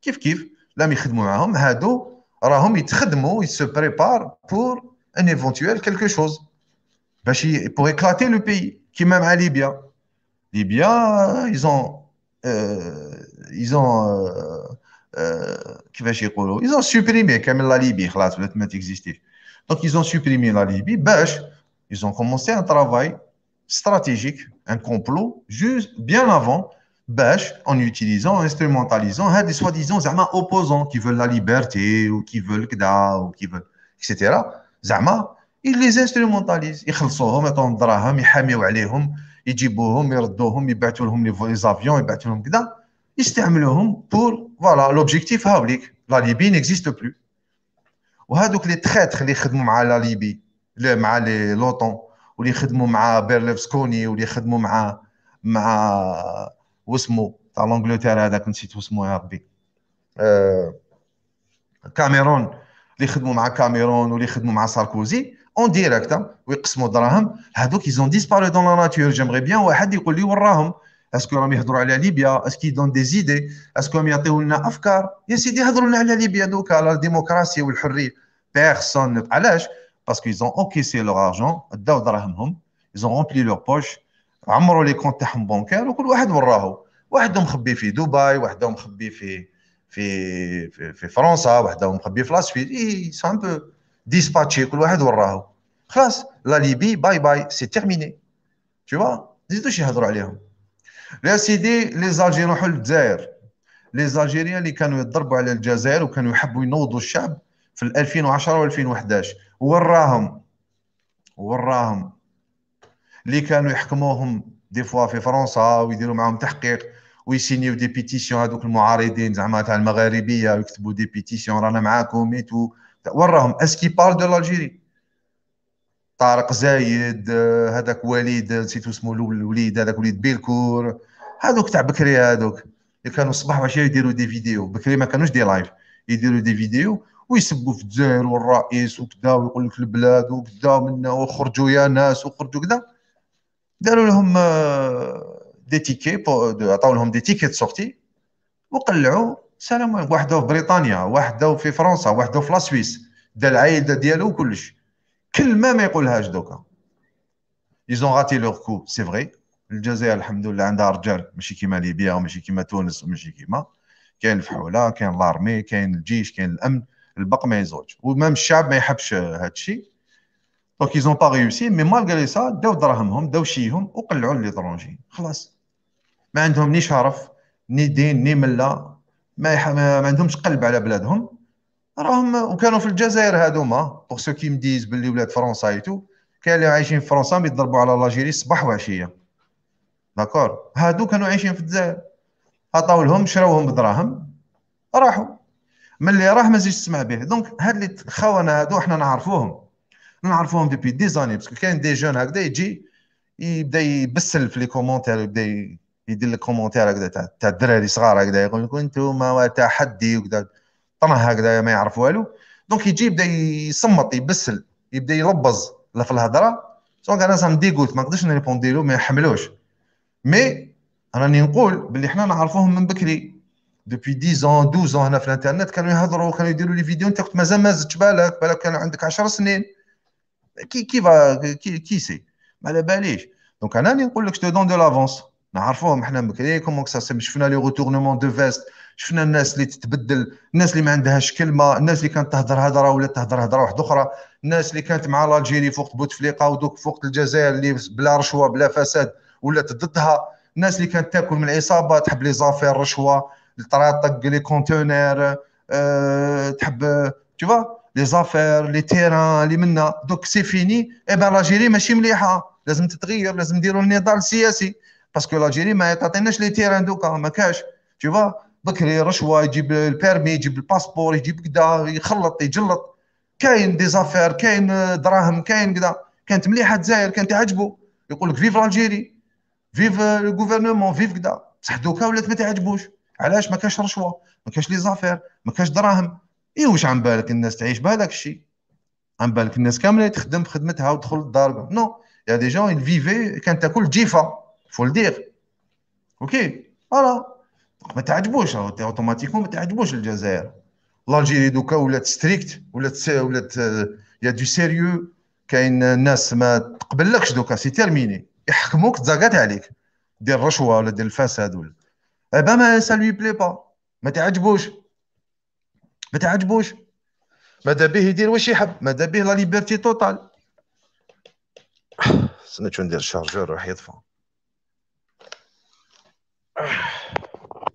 A: Kif, kif. Là, ils se préparent pour un éventuel quelque chose, pour éclater le pays, qui est même à Libye. Libye, ils ont euh, euh, euh, supprimé la Libye, donc ils ont supprimé la Libye, ils ont commencé un travail stratégique, un complot, juste bien avant, en utilisant, en instrumentalisant hein, des soi-disant opposants qui veulent la liberté ou qui veulent qui veulent, etc. Zama, ils les instrumentalisent. Ils les ils les ils les ils les ils les les ils les pour, voilà, l'objectif, la Libye n'existe plus. donc les traîtres, les traîtres à la Libye, les Berlevskoni, ou les traîtres واسمو تاع لونجلتير هذاك نسيت واسمو يا ربي آه، كاميرون اللي خدموا مع كاميرون واللي خدموا مع ساركوزي اون ديريكت آه، ويقسموا دراهم هذوك ايزون ديسباري دون لا ناتور جيمري بيان واحد يقول لي وراهم اسكو راهم يهضروا على ليبيا اسكو دون دي زيدي اسكو راهم يعطيو لنا افكار يا سيدي هضروا لنا على ليبيا دوكا على الديمقراطيه والحريه بيرسون علاش باسكو ايزون اوكيسي لوغ ارجون داو دراهمهم ايزون رومبلي لوغ بوش عمروا لي كونت تاعهم بونكير وكل واحد وراهو واحد مخبي في دبي واحد مخبي في في في, في فرنسا واحد مخبي في لاسويد اي ان بو ديسباتشي كل واحد وراهو خلاص لا ليبي باي باي سي تيرميني تو فوا شي يهضروا عليهم يا سيدي لي زالجي يروحوا للجزائر لي زالجيريان اللي كانوا يضربوا على الجزائر وكانوا يحبوا ينوضوا الشعب في 2010 و2011 وراهم وراهم اللي كانوا يحكموهم دي فوا في فرنسا ويديروا معاهم تحقيق ويسينيو دي بيتيسيون هذوك المعارضين زعما تاع المغاربيه ويكتبوا دي بيتيسيون رانا معاكم ايتو وراهم اسكي بار دو لالجيري طارق زايد هذاك وليد نسيت اسمه الوليد هذاك وليد بيلكور هذوك تاع بكري هذوك اللي كانوا الصباح ماشي يديروا دي فيديو بكري ما كانوش دي لايف يديروا دي فيديو ويسبوا في الجزائر والرئيس وكذا ويقول لك البلاد وكذا منا وخرجوا يا ناس وخرجوا كذا داروا لهم دي آه، تيكي عطاو لهم دي تيكي سورتي وقلعوا سلام واحد في بريطانيا واحد في فرنسا واحد في لاسويس دا العائله ديالو كلش كلمه ما يقولهاش دوكا ايزون غاتي raté كو سي فغي الجزائر الحمد لله عندها رجال ماشي كيما ليبيا وماشي كيما تونس وماشي كيما كاين الفحوله كاين لارمي كاين الجيش كاين الامن البق ما يزوج ومام الشعب ما يحبش هادشي دونك ils ont pas réussi mais malgré ça داو دراهمهم داو شيهم وقلعوا لي طرونجي خلاص ما عندهم ني شرف ني دين ني مله ما, يح... ما عندهمش قلب على بلادهم راهم وكانوا في الجزائر هذوما بور سو كي مديز باللي ولاد فرنسا ايتو كاين اللي عايشين في فرنسا بيضربوا على لاجيري الصباح وعشيه داكور هادو كانوا عايشين في الجزائر عطاو لهم شراوهم بدراهم راحوا ملي راح ما زيدش تسمع به دونك هاد اللي خونه هادو حنا نعرفوهم نعرفوهم ديبي دي زاني باسكو كاين دي جون هكذا يجي يبدا يبسل في لي كومونتير يبدا يدير لك كومونتير هكذا تاع تاع الدراري صغار هكذا يقول لك انتم تحدي وكذا طنه هكذا ما يعرف والو دونك يجي يبدا يصمت يبسل يبدا يلبز لا في الهضره دونك انا سام ديغوت ما نقدرش نريبوندي له ما يحملوش مي راني نقول باللي حنا نعرفوهم من بكري دوبي 10 ans 12 ans هنا في الانترنت كانوا يهضروا كانوا يديروا لي فيديو انت كنت مازال ما زدتش بالك بالك كان عندك 10 سنين كي كي كي كي سي ما على باليش دونك انا اللي نقول لك جو دون دو لافونس نعرفوهم احنا بكري كومون كسا شفنا لي غوتورنمون دو فيست شفنا الناس اللي تتبدل الناس اللي ما عندهاش كلمه الناس اللي كانت تهضر هضره ولا تهضر هضره واحده اخرى الناس اللي كانت مع الجيري في وقت بوتفليقه ودوك في وقت الجزائر اللي بلا رشوه بلا فساد ولات ضدها الناس اللي كانت تاكل من العصابه تحب لي زافير رشوه الطراطق لي كونتينر أه تحب تشوفا لي زافير لي تيران اللي منا دوك سي فيني اي بان لاجيري ماشي مليحه لازم تتغير لازم نديروا النضال السياسي باسكو لاجيري ما تعطيناش لي تيران دوكا ما كاش تي فوا بكري رشوه يجيب البيرمي يجيب الباسبور يجيب كدا يخلط يجلط كاين دي زافير كاين دراهم كاين كدا كانت مليحه الجزائر كانت تعجبو يقول لك فيف لجيري فيف الغوفرنمون فيف كدا بصح دوكا ولات ما تعجبوش علاش ما كاش رشوه ما كاش لي زافير ما كاش دراهم اي واش عم بالك الناس تعيش بهذاك الشيء عم بالك الناس كامله تخدم في خدمتها وتدخل للدار نو يا دي جون فيفي كانت تاكل جيفه فول دير اوكي فوالا ما تعجبوش اوتوماتيكمون ما تعجبوش الجزائر لالجيري دوكا ولات ستريكت ولات ولات يا دو سيريو كاين ناس ما تقبلكش دوكا سي تيرميني يحكموك تزاكات عليك دير رشوه ولا دير الفساد ولا ابا ما سا لوي بلي با ما تعجبوش ما تعجبوش ماذا به يدير واش يحب ماذا به لا ليبرتي توتال استنى شو ندير الشارجور راح يطفى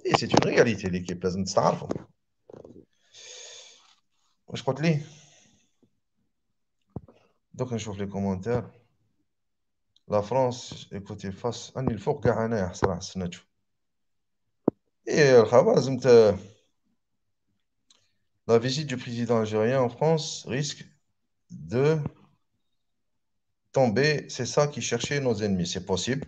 A: اي سي اون رياليتي ليكيب لازم تستعرفوا واش قلت لي دوك نشوف لي كومونتير لا فرانس ايكوتي فاس اني الفوق كاع انايا صراحه استنى شوف اي الخبر لازم La visite du président algérien en France risque de tomber. C'est ça qui cherchait nos ennemis. C'est possible.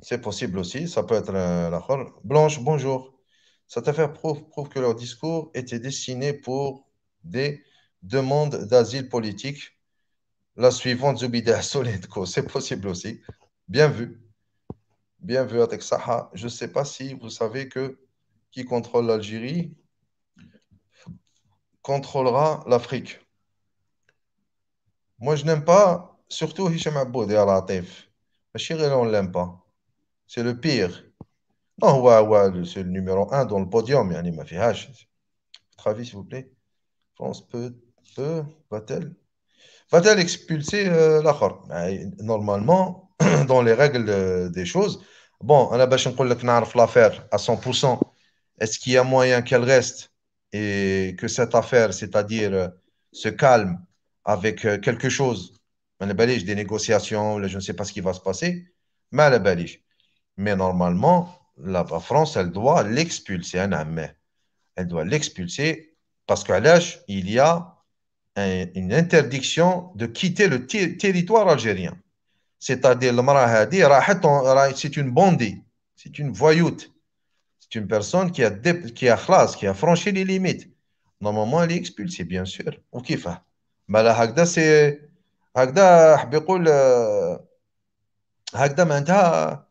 A: C'est possible aussi. Ça peut être la Blanche, bonjour. Cette affaire prouve, que leur discours était destiné pour des demandes d'asile politique. La suivante, Zubida Soledko, c'est possible aussi. Bien vu. Bien vu, Saha. Je ne sais pas si vous savez que qui contrôle l'Algérie, contrôlera l'Afrique. Moi, je n'aime pas, surtout Hicham Aboud et Al-Atif. Bachir, on ne l'aime pas. C'est le pire. Non, ouais, ouais, c'est le numéro un dans le podium. Yani, ma Votre avis, s'il vous plaît France peut, peut va-t-elle va-t-elle expulser euh, ben, Normalement, dans les règles euh, des choses, bon, on a l'affaire à 100%. Est-ce qu'il y a moyen qu'elle reste et que cette affaire, c'est-à-dire euh, se calme avec euh, quelque chose, des négociations, je ne sais pas ce qui va se passer, mais normalement, la France, elle doit l'expulser, hein, elle doit l'expulser parce qu'il il y a une interdiction de quitter le territoire algérien. C'est-à-dire, le c'est une bandit, c'est une voyoute c'est une personne qui a, qui a qui a franchi les limites. Normalement, elle est expulsée, bien sûr. Ou qui fait Mais là, Hagda, c'est. Hagda, euh, Hagda,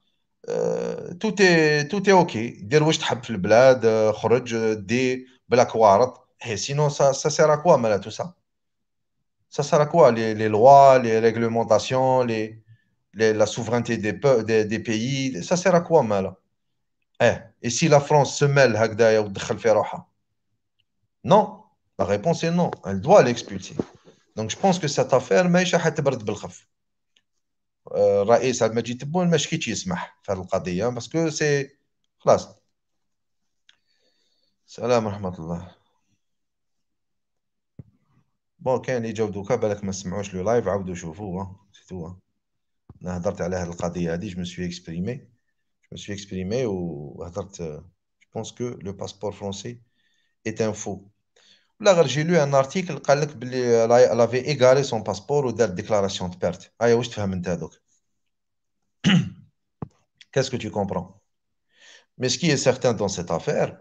A: euh, tout est, tout est OK. Dire واش تحب pays, sortir de la Et sinon ça, sert à quoi à tout ça ça sert à quoi les, lois les réglementations les, la souveraineté des, pays ça sert à quoi mal اه اي سي لا فرونس se mêle هكذايا وتدخل في روحها نو لا ريبونس اي نو elle doit l'expulser دونك جو بونس كو سات افير ماهيش راح تبرد بالخف الرئيس عبد المجيد تبون ما شكيتش يسمح في هذه القضيه باسكو سي خلاص السلام ورحمه الله بون كاين اللي جاو دوكا بالك ما سمعوش لو لايف عاودوا شوفوه سيتو انا هضرت على هذه القضيه هذه جو سوي اكسبريمي je me suis exprimé ou euh, je pense que le passeport français est un faux. Là, j'ai lu un article qui elle avait égaré son passeport ou d'être déclaration de perte. Ah, Qu'est-ce que tu comprends Mais ce qui est certain dans cette affaire,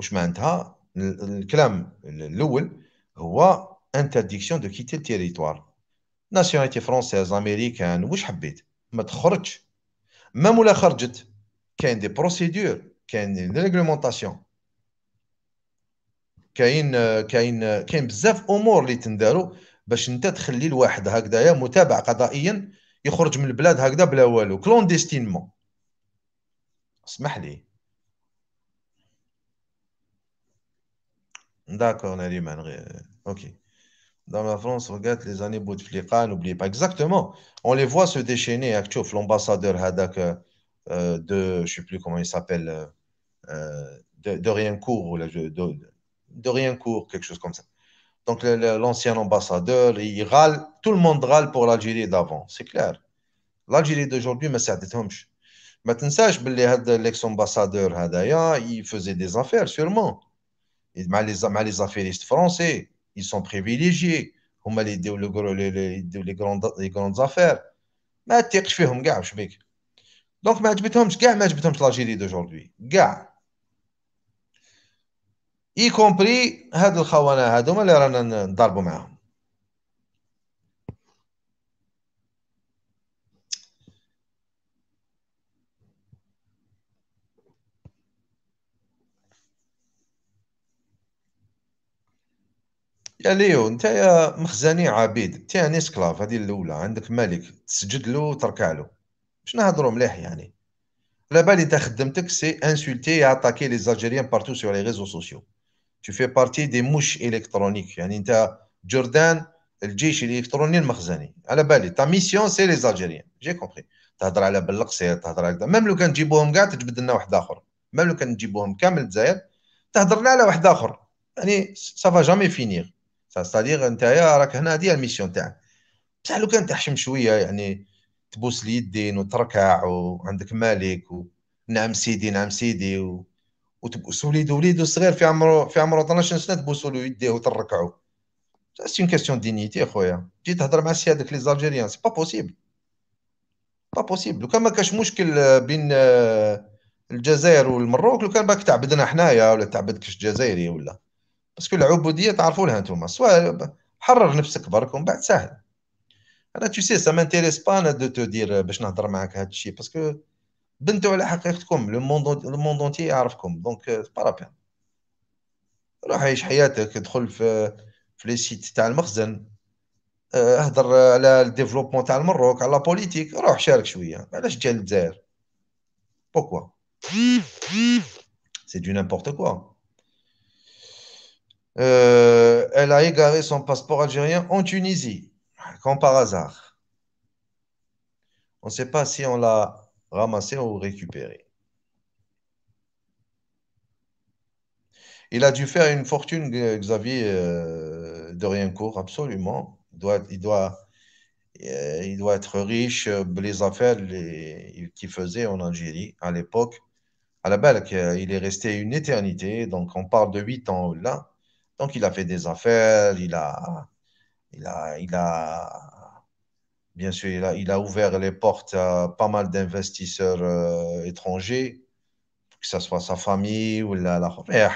A: je معناتها الكلام الاول هو de quitter le territoire nationalité française américaine. واش حبيت ميم ولا خرجت كاين دي بروسيدور كاين دي ريغلومونطاسيون كاين كاين كاين بزاف امور اللي تنداروا باش انت تخلي الواحد هكذايا متابع قضائيا يخرج من البلاد هكذا بلا والو كلونديستينمون اسمح لي داكور نريمان اوكي dans la France, regarde les années Bouteflika, n'oubliez pas exactement. On les voit se déchaîner, actuellement, l'ambassadeur Hadak euh, euh, de, je ne sais plus comment il s'appelle, euh, de, Riencourt, ou de, Riencourt, quelque chose comme ça. Donc l'ancien ambassadeur, il râle, tout le monde râle pour l'Algérie d'avant, c'est clair. L'Algérie d'aujourd'hui, mais ça Maintenant, ben, l'ex-ambassadeur, Hadaya, il faisait des affaires, sûrement. Il les, les affairistes français. ils sont privilégiés هما اللي يديو يديو لي كروند لي غروند زافير ما تيقش فيهم كاع واش بيك دونك ما عجبتهمش كاع ما عجبتهمش لاجيري دوجوردي كاع اي كومبري هاد الخونه هادو هما اللي رانا نضربوا معاهم يا ليو نتايا مخزني عبيد تاني سكلاف هذه الاولى عندك ملك تسجد له وتركع له باش نهضروا مليح يعني على بالي انت خدمتك سي انسولتي اتاكي لي زالجيريان بارتو سو لي ريزو سوسيو تو في بارتي دي موش الكترونيك يعني انت جردان الجيش الالكتروني المخزني على بالي تا ميسيون سي لي زالجيريان جي كومبري تهضر على بالقصير تهضر على ميم لو كان تجيبوهم كاع تجبد لنا واحد اخر ميم لو كان تجيبوهم كامل الجزائر تهضرنا على واحد اخر يعني سافا جامي فينيغ انت نتايا راك هنا هذه الميسيون تاعك بصح لو كان تحشم شويه يعني تبوس اليدين وتركع وعندك مالك ونعم سيدي نعم سيدي و... وتبوس وليدو وليدو صغير في عمره في عمره 12 سنه تبوسوا له يديه وتركعوا سي اون كيستيون دينيتي خويا تجي تهضر مع سيادك لي زالجيريان سي با بوسيبل با بوسيبل لو كان ما كاش مشكل بين الجزائر والمروك لو كان باك تعبدنا حنايا ولا تعبدكش جزائري ولا باسكو العبوديه تعرفوا لها انتم سوا حرر نفسك برك ومن بعد ساهل انا تو سي سا مانتيريس با انا دو تو دير باش نهضر معاك هذا الشيء باسكو بنتو على حقيقتكم لو موند لو موند اونتي يعرفكم دونك بارابيان euh، روح عيش حياتك ادخل في في لي سيت تاع المخزن اهدر على الديفلوبمون تاع المروك على بوليتيك روح شارك شويه علاش جاي للجزائر بوكو سي دو نيمبورت كوا Euh, elle a égaré son passeport algérien en Tunisie, comme par hasard. On ne sait pas si on l'a ramassé ou récupéré. Il a dû faire une fortune, Xavier euh, de rien absolument. Il doit, il doit, euh, il doit être riche, les affaires qu'il faisait en Algérie à l'époque. À la belge, il est resté une éternité, donc on parle de huit ans là. Donc, il a fait des affaires, il a, il a, bien sûr, il a, ouvert les portes à pas mal d'investisseurs euh, étrangers, que ce soit sa famille ou la, la eh,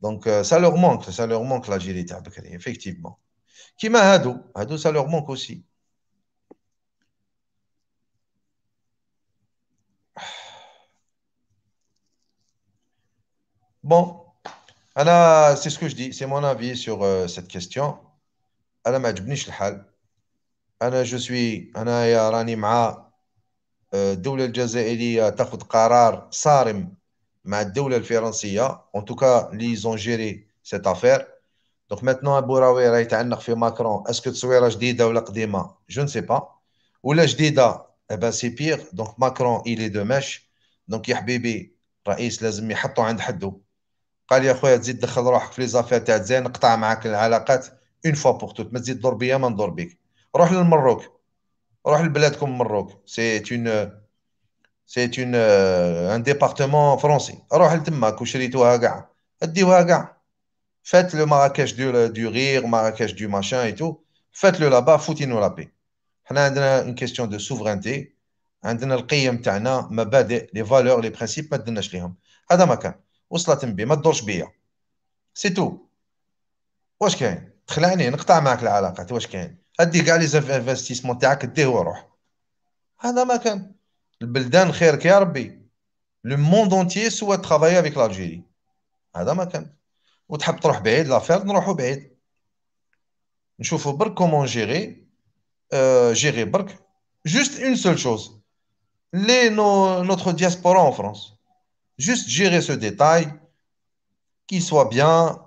A: Donc, euh, ça leur manque, ça leur manque l'agilité, effectivement. Qui m'a Hadou Hadou, ça leur manque aussi. Bon, c'est ce que je dis, c'est mon avis sur euh, cette question. Je suis pris تاخذ قرار صارم مع en tout cas ils ont géré cette affaire donc maintenant Abourawi راه يتعنق في ماكرون اسكو تصويره جديدة ولا قديمة je ne sais pas ولا je eh ben, c'est pire donc Macron il est de mèche donc يا حبيبي لازم عند قال يا خويا تزيد دخل روحك في لي زافير تاع زين نقطع معاك العلاقات اون فوا بور توت ما تزيد تضر بيا ما نضر بيك روح للمروك روح لبلادكم المروك سي اون سي اون ان ديبارتمون فرونسي روح لتماك وشريتوها كاع اديوها كاع فات لو مراكش دو دو رير مراكش دو ماشان اي تو فات لو لابا فوتينو لابي حنا عندنا اون كيستيون دو سوفرينتي عندنا القيم تاعنا مبادئ لي فالور لي برينسيپ ما دناش ليهم هذا ما كان وصلت بي ما تدورش بيا سي تو واش كاين تخلعني نقطع معك العلاقات واش كاين ادي كاع لي انفستيسمون تاعك ديه وروح هذا ما كان البلدان خيرك يا ربي لو موند اونتيي سوا ترافاي افيك لالجيري هذا ما كان وتحب تروح بعيد لافير نروحو بعيد نشوفو برك كومون جيري آه، جيري برك جوست اون سول شوز لي نو نوتر دياسبورا ان فرنسا Juste gérer ce détail, qu'ils soit bien,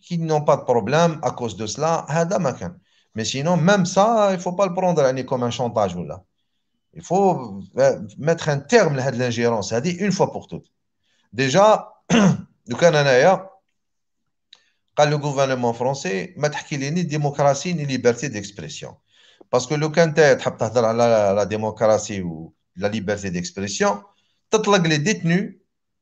A: qu'ils n'ont pas de problème à cause de cela. Mais sinon, même ça, il ne faut pas le prendre comme un chantage. là. Il faut euh, mettre un terme à l'ingérence, c'est-à-dire une fois pour toutes. Déjà, le Canada, le gouvernement français, il n'y ni démocratie ni liberté d'expression. Parce que le Canada, la, démocratie ou la liberté d'expression, monde les détenus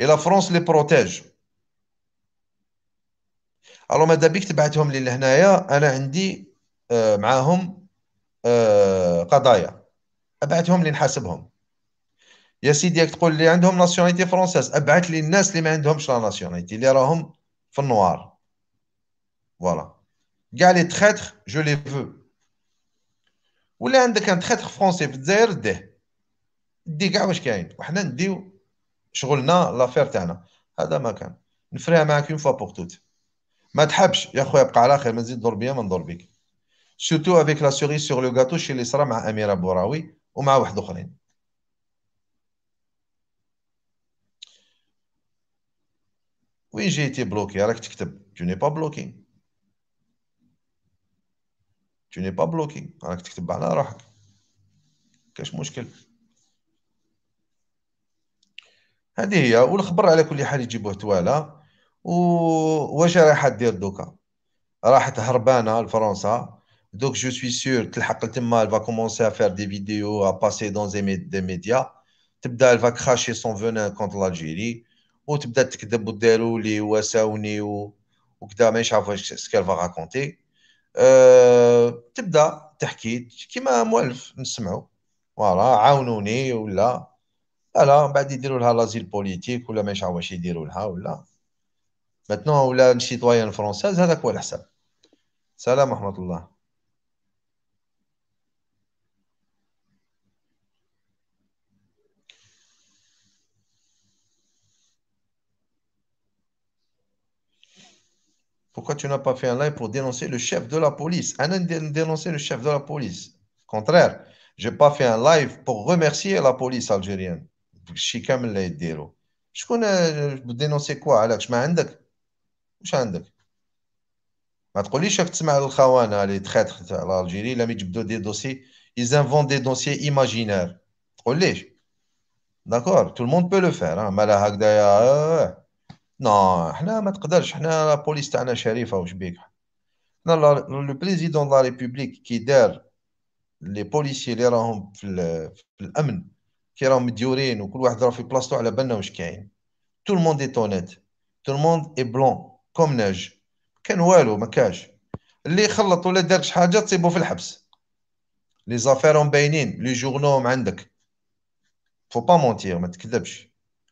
A: اي لا فرونس لي بروتيج الو ماذا بيك تبعتهم لي لهنايا انا عندي آه، معاهم آه، قضايا ابعتهم لي نحاسبهم يا سيدي تقول لي عندهم ناسيوناليتي فرونسيز ابعث لي الناس اللي ما عندهمش لا ناسيوناليتي اللي راهم في النوار فوالا كاع لي تريتر جو لي فو ولا عندك ان تخيتخ فرونسي في الجزائر ديه دي كاع واش كاين وحنا نديو شغلنا لافير تاعنا هذا ما كان نفريها معاك اون فوا بور توت ما تحبش يا خويا بقى على خير ما نزيد تدور بيا ما ندور بيك سورتو افيك لا سوغي سوغ لو غاتو شي اللي صرا مع اميره بوراوي ومع واحد اخرين وين جيتي بلوكي راك تكتب تو ني با بلوكي تو ني با بلوكي راك تكتب على روحك كاش مشكل هذه هي والخبر على كل حال يجيبوه توالا واش رايحه دير دوكا راحت هربانه لفرنسا دوك جو سوي سور تلحق تما الفا كومونسي ا فير دي فيديو ا باسي دون دي ميديا تبدا الفا كراشي سون فونان كونت لاجيري وتبدا تكذب وداروا لي وساوني وكذا ما عارف واش سكال فا راكونتي أه تبدا تحكي كيما مؤلف نسمعوا فوالا عاونوني ولا Alors, من بعد يديروا لها لازيل بوليتيك ولا ما يشعر واش يديروا لها ولا Maintenant, ولا الشيطويان فرونساز هذاك هو الحساب سلام ورحمه الله Pourquoi tu n'as pas fait un live pour dénoncer le chef de la police Un dénoncer le chef de la police. Au contraire, je n'ai pas fait un live pour remercier la police algérienne. الشيء كامل اللي يديرو شكون آه، دينونسي كوا علاش ما عندك واش عندك ما تقوليش راك تسمع الخوانة لي تخيتر تاع الجيري لما يجبدوا دي دوسي يزانفون دي دوسي ايماجينير تقوليش داكور تو الموند بو لو فير مالا هكذايا نو حنا ما تقدرش حنا لا بوليس تاعنا شريفه واش بيك حنا لو بريزيدون لا ريبوبليك كي دار لي بوليسي اللي راهم في, في الامن كي راهم مديورين وكل واحد راه في بلاصتو على بالنا واش كاين تو الموند اي تونيت تو الموند اي بلون كوم ناج كان والو ما كاش اللي خلط ولا دار شي حاجه تصيبو في الحبس لي زافيرهم باينين لي جورنوهم عندك فو با مونتير ما تكذبش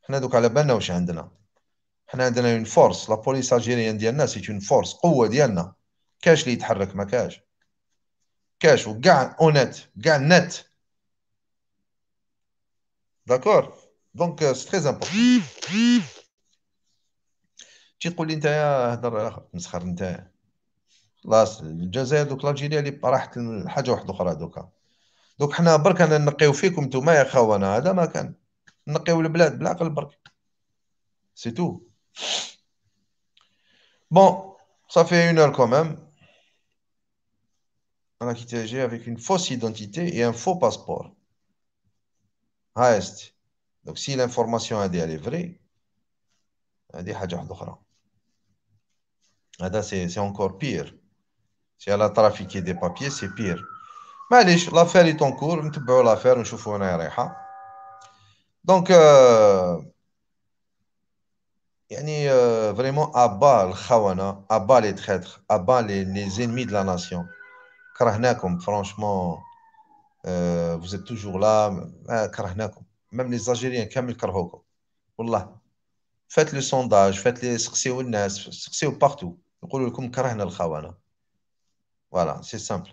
A: حنا دوك على بالنا واش عندنا حنا عندنا اون فورس لا بوليس الجيريان ديالنا سي اون فورس قوه ديالنا كاش اللي يتحرك ما كاش كاش وكاع اونيت كاع نت داكور دونك سي تري امبورطون تقول لي نتايا هضر مسخر نتايا خلاص الجزائر دوك لالجيريا اللي راحت لحاجه واحده اخرى دوكا دوك حنا برك انا نقيو فيكم نتوما يا خوانا هذا ما كان نقيو البلاد بالعقل برك سي تو بون صافي اون اور كومام انا كي تاجي افيك اون فوس ايدونتيتي اي ان فو باسبور Donc si l'information est vraie, elle a dit c'est encore pire. Si elle a trafiqué des papiers, c'est pire. Mais l'affaire est en cours, on ne pouvons pas avoir l'affaire. Donc il y a vraiment le chawana, abat les traîtres, les ennemis de la nation. Franchement. آه، vous êtes toujours là même كرهناكم Algériens, لي زاجيريان كامل كرهوكم والله فات لو سونداج فات لي سقسيو الناس سقسيو بارتو يقولوا لكم كرهنا الخونه فوالا سي سامبل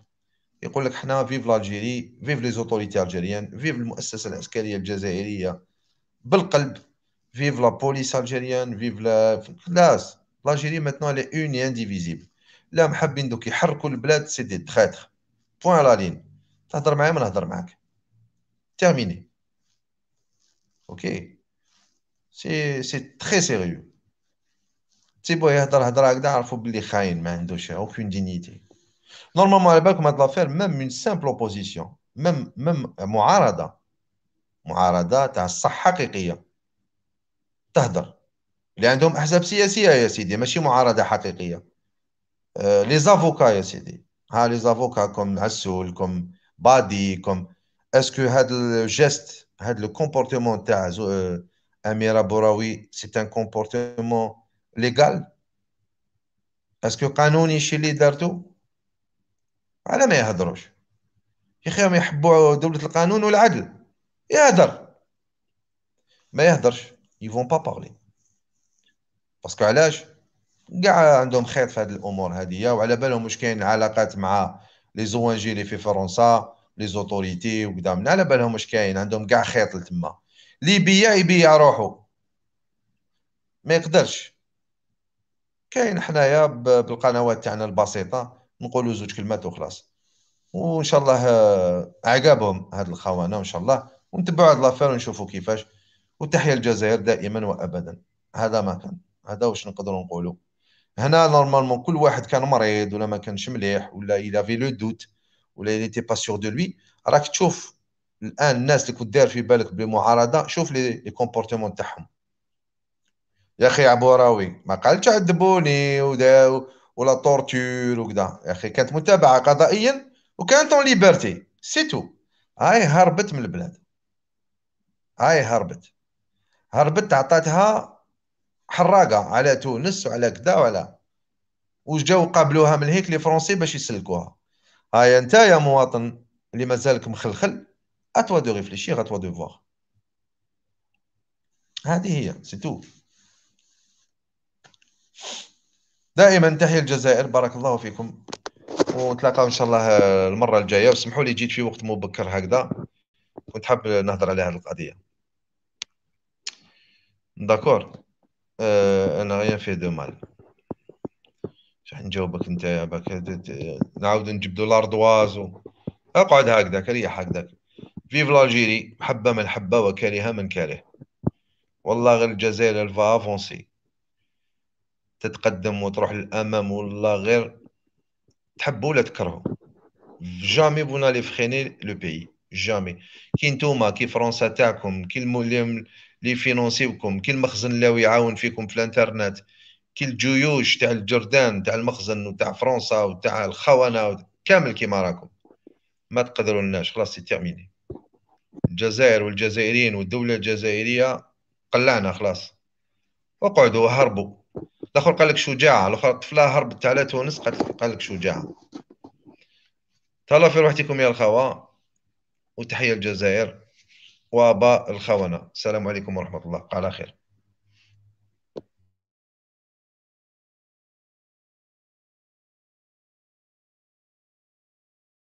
A: يقول لك حنا فيف لالجيري فيف لي زوتوريتي الجيريان فيف المؤسسه العسكريه الجزائريه بالقلب فيف لا بوليس الجيريان فيف لا خلاص لالجيري ماتنون لي اون انديفيزيبل لا محبين دوك يحركوا البلاد سي دي تريتر بوان لا لين تهضر معايا ما نهضر معاك تيرميني اوكي سي سي تري سيريو بو يهضر هضره هكذا عرفوا بلي خاين ما عندوش اوكين دينيتي نورمالمون على بالكم هاد لافير ميم اون سامبل اوبوزيسيون ميم ميم معارضه معارضه تاع الصح حقيقيه تهدر اللي عندهم احزاب سياسيه يا سيدي ماشي معارضه حقيقيه لي آه، زافوكا يا سيدي ها لي زافوكا كوم عسول كوم باديكم اسكو هذا الجيست هذا كومبورتمون تاع اميره بوراوي سي ان كومبورتمون ليغال اسكو قانوني شي اللي دارتو على ما يهضروش يا اخي هم يحبوا دوله القانون والعدل يهدر ما يهدرش يفون با بارلي باسكو علاش كاع عندهم خيط في هذه الامور هذه وعلى بالهم واش كاين علاقات مع لي زو جي اللي في فرنسا لي زوتوريتي وكذا من على بالهم واش كاين عندهم كاع خيط لتما لي يبيع يبيع روحو ما يقدرش كاين حنايا بالقنوات تاعنا البسيطه نقولوا زوج كلمات وخلاص وان شاء الله عقابهم هاد الخونه ان شاء الله ونتبعوا هاد لافير ونشوفوا كيفاش وتحيا الجزائر دائما وابدا هذا ما كان هذا واش نقدروا نقولوا هنا نورمالمون كل واحد كان مريض ولا ما كانش مليح ولا الى في لو دوت ولا الى تي با سور دو لوي راك تشوف الان الناس اللي كنت داير في بالك بالمعارضه شوف لي كومبورتمون تاعهم يا اخي راوي ما قالش عذبوني ودا ولا تورتور وكذا يا اخي كانت متابعه قضائيا وكانت اون ليبرتي سيتو هاي هربت من البلاد هاي هربت هربت عطاتها حراقه على تونس وعلى كذا ولا وجاو قابلوها من هيك لي فرونسي باش يسلكوها هاي انت يا مواطن اللي مازالك مخلخل اتوا دو ريفليشير اتوا دو فوار هذه هي سي تو دائما تحيا الجزائر بارك الله فيكم ونتلاقاو ان شاء الله المره الجايه وسمحوا لي جيت في وقت مبكر هكذا كنت حاب نهضر على هذه القضيه داكور آه، انا غير في دو مال شح نجاوبك انت يا باك نعاود نجيب دولار دواز و... اقعد هكذاك ريح هكذاك فيف لاجيري حبه من حبه وكرهه من كاره والله غير الجزائر الفافونسي افونسي تتقدم وتروح للامام والله غير تحبوا ولا تكرهوا جامي فونا لي فخيني لو بيي جامي كي نتوما كي فرنسا تاعكم كي لي فينونسيوكم كي المخزن لاو يعاون فيكم في الانترنت كي الجيوش تاع الجردان تاع المخزن وتاع فرنسا وتاع الخونه كامل كيما راكم ما تقدروا لناش خلاص تيرميني الجزائر والجزائريين والدوله الجزائريه قلعنا خلاص اقعدوا وهربوا الاخر قال لك شجاعه الاخر طفله هربت على تونس قال لك شجاعه تهلا في روحتكم يا الخوا وتحيه الجزائر وباء الخونة السلام عليكم ورحمة الله على خير